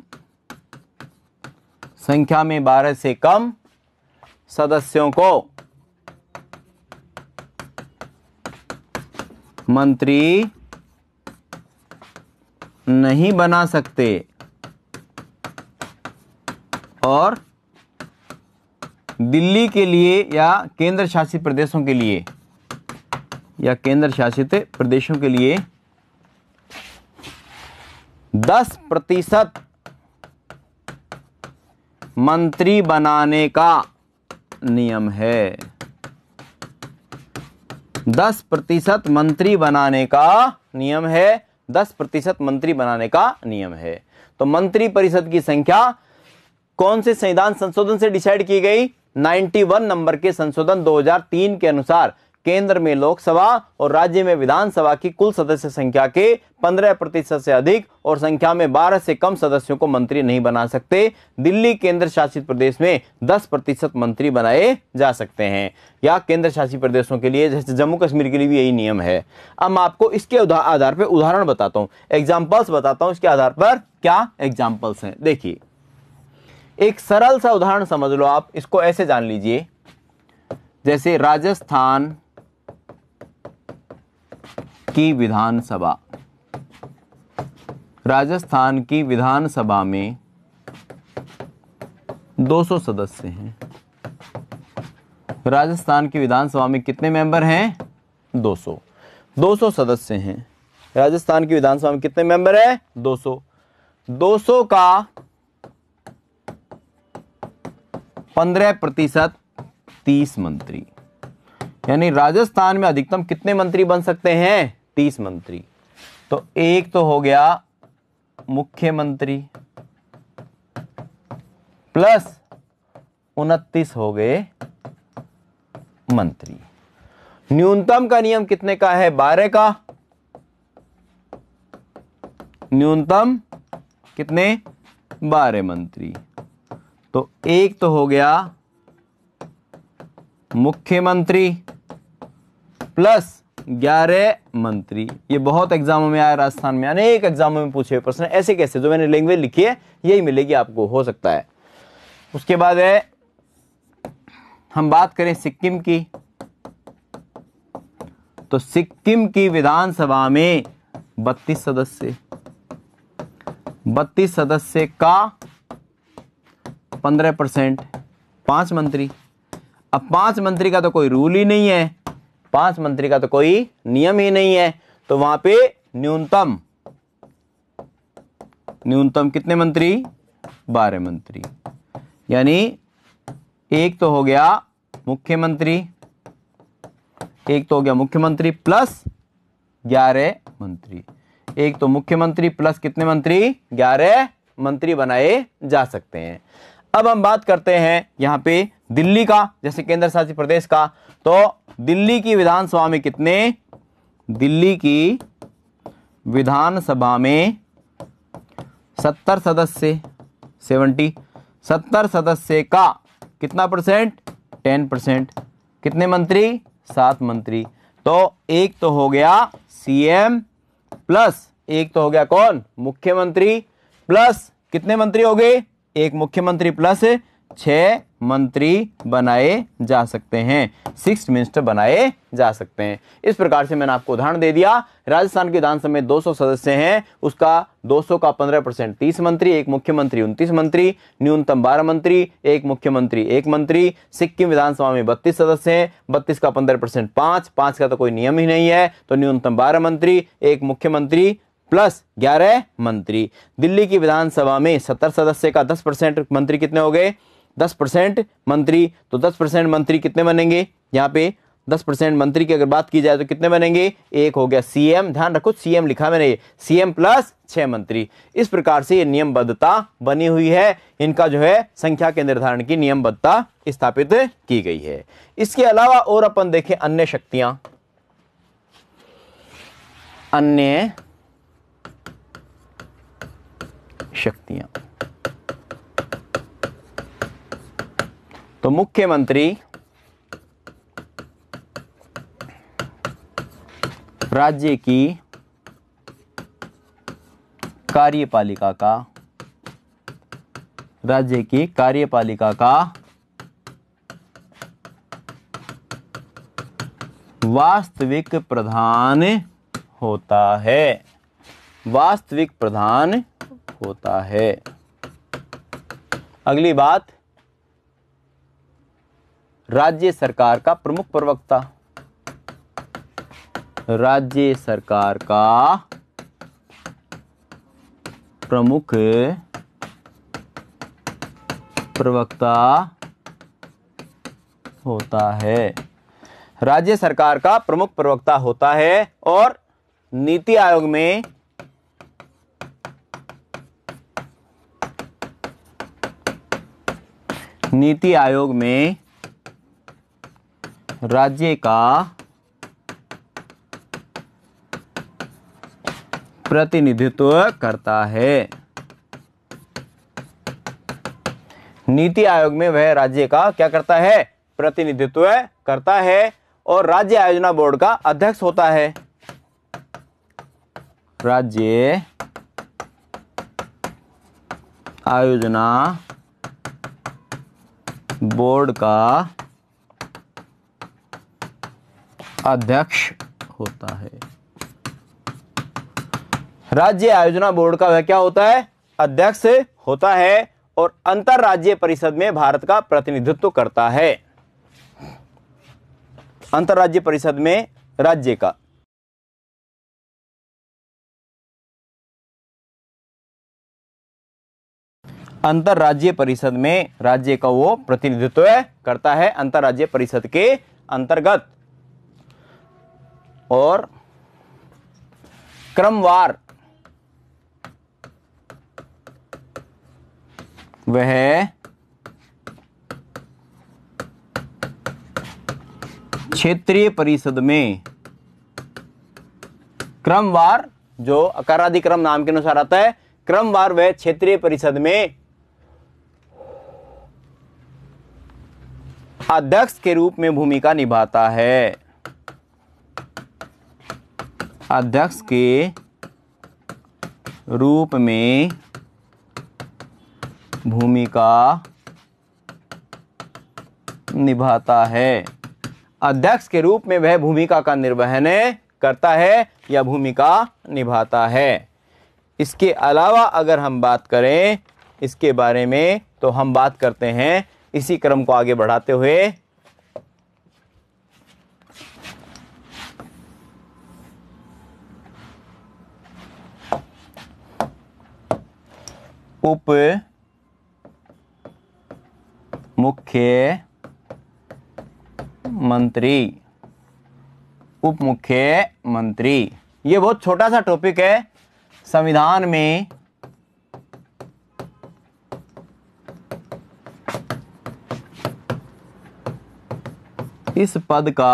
संख्या में 12 से कम सदस्यों को मंत्री नहीं बना सकते और दिल्ली के लिए या केंद्र शासित प्रदेशों के लिए या केंद्र शासित प्रदेशों के लिए 10 प्रतिशत मंत्री बनाने का नियम है दस प्रतिशत मंत्री बनाने का नियम है दस प्रतिशत मंत्री बनाने का नियम है तो मंत्री परिषद की संख्या कौन से संविधान संशोधन से डिसाइड की गई 91 नंबर के संशोधन 2003 के अनुसार केंद्र में लोकसभा और राज्य में विधानसभा की कुल सदस्य संख्या के 15 प्रतिशत से अधिक और संख्या में 12 से कम सदस्यों को मंत्री नहीं बना सकते दिल्ली केंद्र शासित प्रदेश में 10 प्रतिशत मंत्री बनाए जा सकते हैं या केंद्र शासित प्रदेशों के लिए जैसे जम्मू कश्मीर के लिए भी यही नियम है अब मैं आपको इसके आधार पर उदाहरण बताता हूँ एग्जाम्पल्स बताता हूँ इसके आधार पर क्या एग्जाम्पल्स हैं देखिए एक सरल सा उदाहरण समझ लो आप इसको ऐसे जान लीजिए जैसे राजस्थान की विधानसभा राजस्थान की विधानसभा में 200 सदस्य हैं राजस्थान की विधानसभा में कितने मेंबर हैं 200 200 सदस्य हैं राजस्थान की विधानसभा में कितने मेंबर है 200 200 का 15 प्रतिशत तीस मंत्री यानी राजस्थान में अधिकतम कितने मंत्री बन सकते हैं तीस मंत्री तो एक तो हो गया मुख्यमंत्री प्लस उनतीस हो गए मंत्री न्यूनतम का नियम कितने का है बारह का न्यूनतम कितने बारह मंत्री तो एक तो हो गया मुख्यमंत्री प्लस ग्यारह मंत्री ये बहुत एग्जामों में आया राजस्थान में अनेक एग्जामों में पूछे प्रश्न ऐसे कैसे जो मैंने लैंग्वेज लिखी है यही मिलेगी आपको हो सकता है उसके बाद है हम बात करें सिक्किम की तो सिक्किम की विधानसभा में बत्तीस सदस्य बत्तीस सदस्य का पंद्रह परसेंट पांच मंत्री अब पांच मंत्री का तो कोई रूल ही नहीं है पांच मंत्री का तो कोई नियम ही नहीं है तो वहां पे न्यूनतम न्यूनतम कितने मंत्री बारह मंत्री यानी एक तो हो गया मुख्यमंत्री एक तो हो गया मुख्यमंत्री प्लस ग्यारह मंत्री एक तो मुख्यमंत्री प्लस कितने मंत्री ग्यारह मंत्री बनाए जा सकते हैं अब हम बात करते हैं यहाँ पे दिल्ली का जैसे केंद्र शासित प्रदेश का तो दिल्ली की विधानसभा में कितने दिल्ली की विधानसभा में सत्तर सदस्य सेवेंटी सत्तर सदस्य का कितना परसेंट टेन परसेंट कितने मंत्री सात मंत्री तो एक तो हो गया सीएम प्लस एक तो हो गया कौन मुख्यमंत्री प्लस कितने मंत्री हो गए एक मुख्यमंत्री प्लस छह मंत्री बनाए जा सकते हैं सिक्स मिनिस्टर बनाए जा सकते हैं इस प्रकार से मैंने आपको उदाहरण दे दिया राजस्थान की विधानसभा में 200 सदस्य हैं उसका 200 का 15 परसेंट तीस मंत्री एक मुख्यमंत्री उनतीस मंत्री न्यूनतम बारह मंत्री एक मुख्यमंत्री एक मंत्री सिक्किम विधानसभा में बत्तीस सदस्य हैं बत्तीस का पंद्रह परसेंट पांच पांच का तो कोई नियम ही नहीं है तो न्यूनतम बारह मंत्री एक मुख्यमंत्री प्लस ग्यारह मंत्री दिल्ली की विधानसभा में सत्तर सदस्य का दस परसेंट मंत्री कितने हो गए दस परसेंट मंत्री तो दस परसेंट मंत्री कितने बनेंगे यहाँ पे दस परसेंट मंत्री की अगर बात की जाए तो कितने बनेंगे एक हो गया सीएम ध्यान रखो सीएम लिखा मैंने सीएम प्लस छह मंत्री इस प्रकार से ये नियमबद्धता बनी हुई है इनका जो है संख्या के निर्धारण की नियमबद्धता स्थापित की गई है इसके अलावा और अपन देखें अन्य शक्तियां अन्य शक्तियां तो मुख्यमंत्री राज्य की कार्यपालिका का राज्य की कार्यपालिका का वास्तविक प्रधान होता है वास्तविक प्रधान होता है अगली बात राज्य सरकार का प्रमुख प्रवक्ता राज्य सरकार का प्रमुख प्रवक्ता होता है राज्य सरकार का प्रमुख प्रवक्ता होता है और नीति आयोग में नीति आयोग में राज्य का प्रतिनिधित्व करता है नीति आयोग में वह राज्य का क्या करता है प्रतिनिधित्व करता है और राज्य आयोजना बोर्ड का अध्यक्ष होता है राज्य आयोजना बोर्ड का अध्यक्ष होता है राज्य आयोजना बोर्ड का वह क्या होता है अध्यक्ष होता है और अंतरराज्य परिषद में भारत का प्रतिनिधित्व करता है अंतर्राज्य परिषद में राज्य का अंतरराज्य परिषद में राज्य का वो प्रतिनिधित्व करता है अंतरराज्य परिषद के अंतर्गत और क्रमवार वह क्षेत्रीय परिषद में क्रमवार जो अकाराधिक्रम नाम के अनुसार आता है क्रमवार वह क्षेत्रीय परिषद में अध्यक्ष के रूप में भूमिका निभाता है अध्यक्ष के रूप में भूमिका निभाता है अध्यक्ष के रूप में वह भूमिका का निर्वहन करता है या भूमिका निभाता है इसके अलावा अगर हम बात करें इसके बारे में तो हम बात करते हैं इसी क्रम को आगे बढ़ाते हुए उप मुख्य मंत्री उप मुख्य मंत्री ये बहुत छोटा सा टॉपिक है संविधान में इस पद का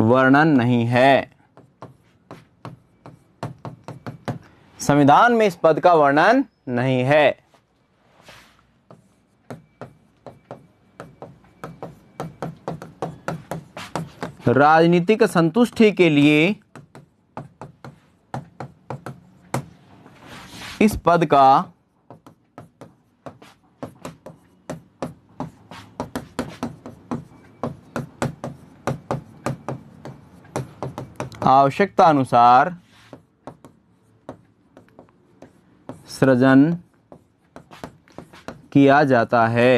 वर्णन नहीं है संविधान में इस पद का वर्णन नहीं है राजनीतिक संतुष्टि के लिए इस पद का आवश्यकता अनुसार सृजन किया जाता है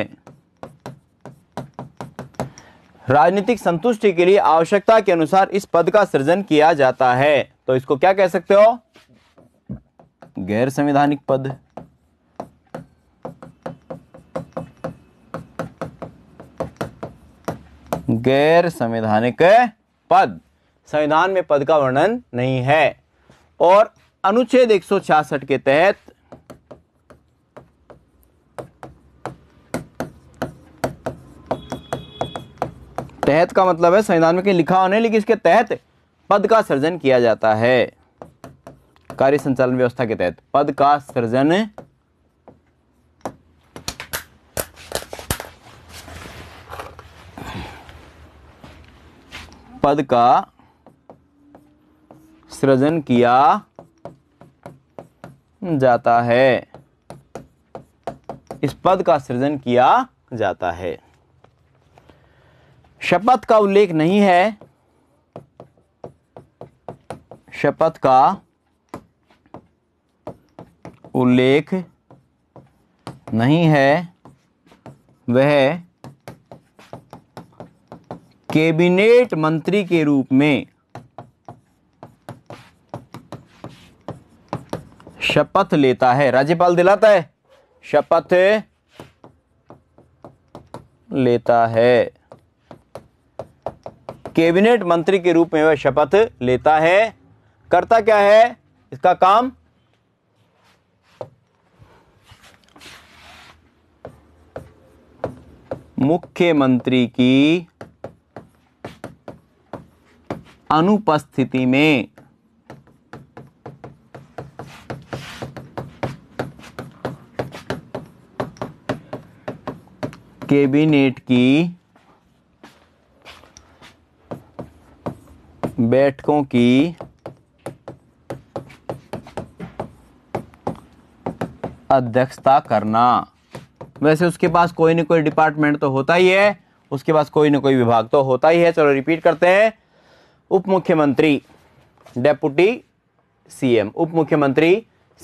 राजनीतिक संतुष्टि के लिए आवश्यकता के अनुसार इस पद का सृजन किया जाता है तो इसको क्या कह सकते हो गैर संवैधानिक पद गैर संवैधानिक पद संविधान में पद का वर्णन नहीं है और अनुच्छेद एक के तहत तहत का मतलब है संविधान में कहीं लिखा होने लेकिन इसके तहत पद का सृजन किया जाता है कार्य संचालन व्यवस्था के तहत पद का सृजन पद का सृजन किया जाता है इस पद का सृजन किया जाता है शपथ का उल्लेख नहीं है शपथ का उल्लेख नहीं है वह कैबिनेट मंत्री के रूप में शपथ लेता है राज्यपाल दिलाता है शपथ लेता है कैबिनेट मंत्री के रूप में वह शपथ लेता है करता क्या है इसका काम मुख्यमंत्री की अनुपस्थिति में कैबिनेट की बैठकों की अध्यक्षता करना वैसे उसके पास कोई ना कोई डिपार्टमेंट तो होता ही है उसके पास कोई ना कोई विभाग तो होता ही है चलो रिपीट करते हैं उप मुख्यमंत्री डेपुटी सीएम उप मुख्यमंत्री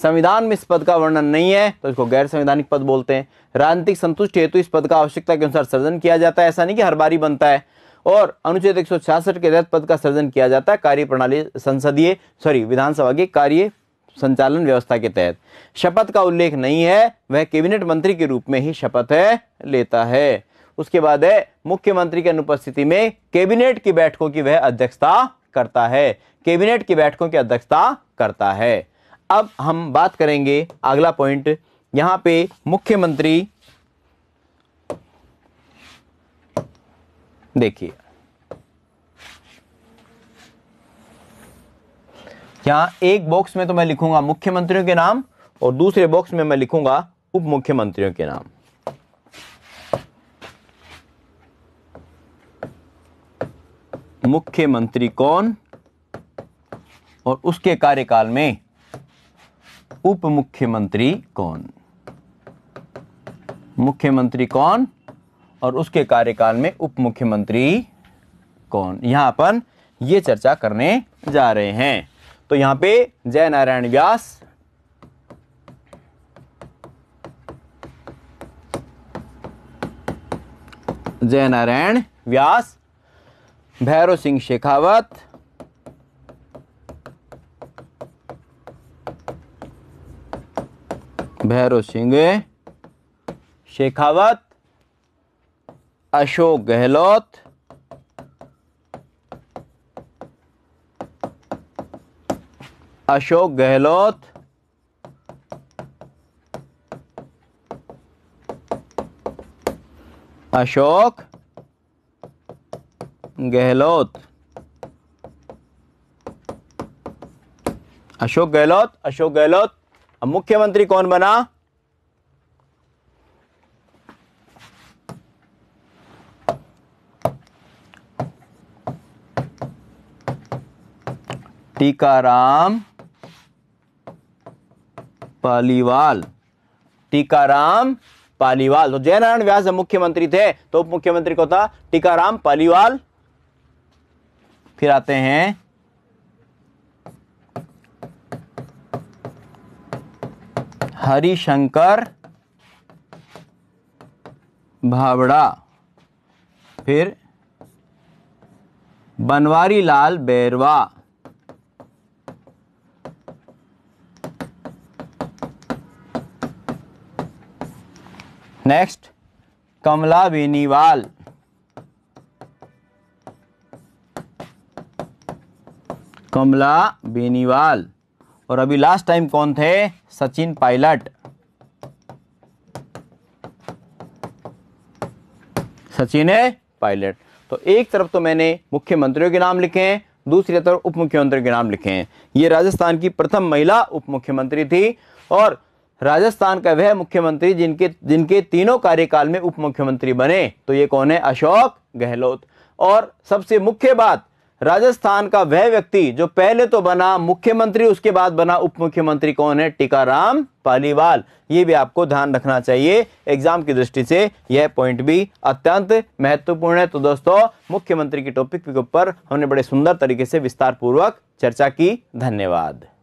संविधान में इस पद का वर्णन नहीं है तो इसको गैर संवैधानिक पद बोलते हैं राजनीतिक संतुष्टि हेतु इस पद का आवश्यकता के अनुसार सर्जन किया जाता है ऐसा नहीं कि हर बारी बनता है और अनुच्छेद एक के तहत पद का सर्जन किया जाता है कार्य प्रणाली संसदीय सॉरी विधानसभा के कार्य संचालन व्यवस्था के तहत शपथ का उल्लेख नहीं है वह कैबिनेट मंत्री के रूप में ही शपथ है लेता है उसके बाद है मुख्यमंत्री की अनुपस्थिति में कैबिनेट की बैठकों की वह अध्यक्षता करता है कैबिनेट की बैठकों की अध्यक्षता करता है अब हम बात करेंगे अगला पॉइंट यहां पे मुख्यमंत्री देखिए यहां एक बॉक्स में तो मैं लिखूंगा मुख्यमंत्रियों के नाम और दूसरे बॉक्स में मैं लिखूंगा उप मुख्यमंत्रियों के नाम मुख्यमंत्री कौन और उसके कार्यकाल में उप मुख्यमंत्री कौन मुख्यमंत्री कौन और उसके कार्यकाल में उप मुख्यमंत्री कौन यहां अपन ये चर्चा करने जा रहे हैं तो यहां पे जय नारायण व्यास जय नारायण व्यास भैरव सिंह शेखावत भैरव सिंह शेखावत अशोक गहलोत अशोक गहलोत अशोक गहलोत अशोक गहलोत अशोक गहलोत अब मुख्यमंत्री कौन बना टीकाराम पालीवाल टीकाराम पालीवाल तो जयनारायण व्यास जब मुख्यमंत्री थे तो उप मुख्यमंत्री को था टीकाराम पालीवाल फिर आते हैं हरिशंकर भावड़ा फिर बनवारी लाल बैरवा नेक्स्ट कमला बेनीवाल कमला बेनीवाल और अभी लास्ट टाइम कौन थे सचिन पायलट सचिन है पायलट तो एक तरफ तो मैंने मुख्यमंत्रियों के नाम लिखे हैं दूसरी तरफ उप मुख्यमंत्री के नाम लिखे हैं ये राजस्थान की प्रथम महिला उप मुख्यमंत्री थी और राजस्थान का वह मुख्यमंत्री जिनके जिनके तीनों कार्यकाल में उप मुख्यमंत्री बने तो ये कौन है अशोक गहलोत और सबसे मुख्य बात राजस्थान का वह व्यक्ति जो पहले तो बना मुख्यमंत्री उसके बाद बना उप मुख्यमंत्री कौन है टीकाराम पालीवाल ये भी आपको ध्यान रखना चाहिए एग्जाम की दृष्टि से यह पॉइंट भी अत्यंत महत्वपूर्ण है तो दोस्तों मुख्यमंत्री की टॉपिक के ऊपर हमने बड़े सुंदर तरीके से विस्तार पूर्वक चर्चा की धन्यवाद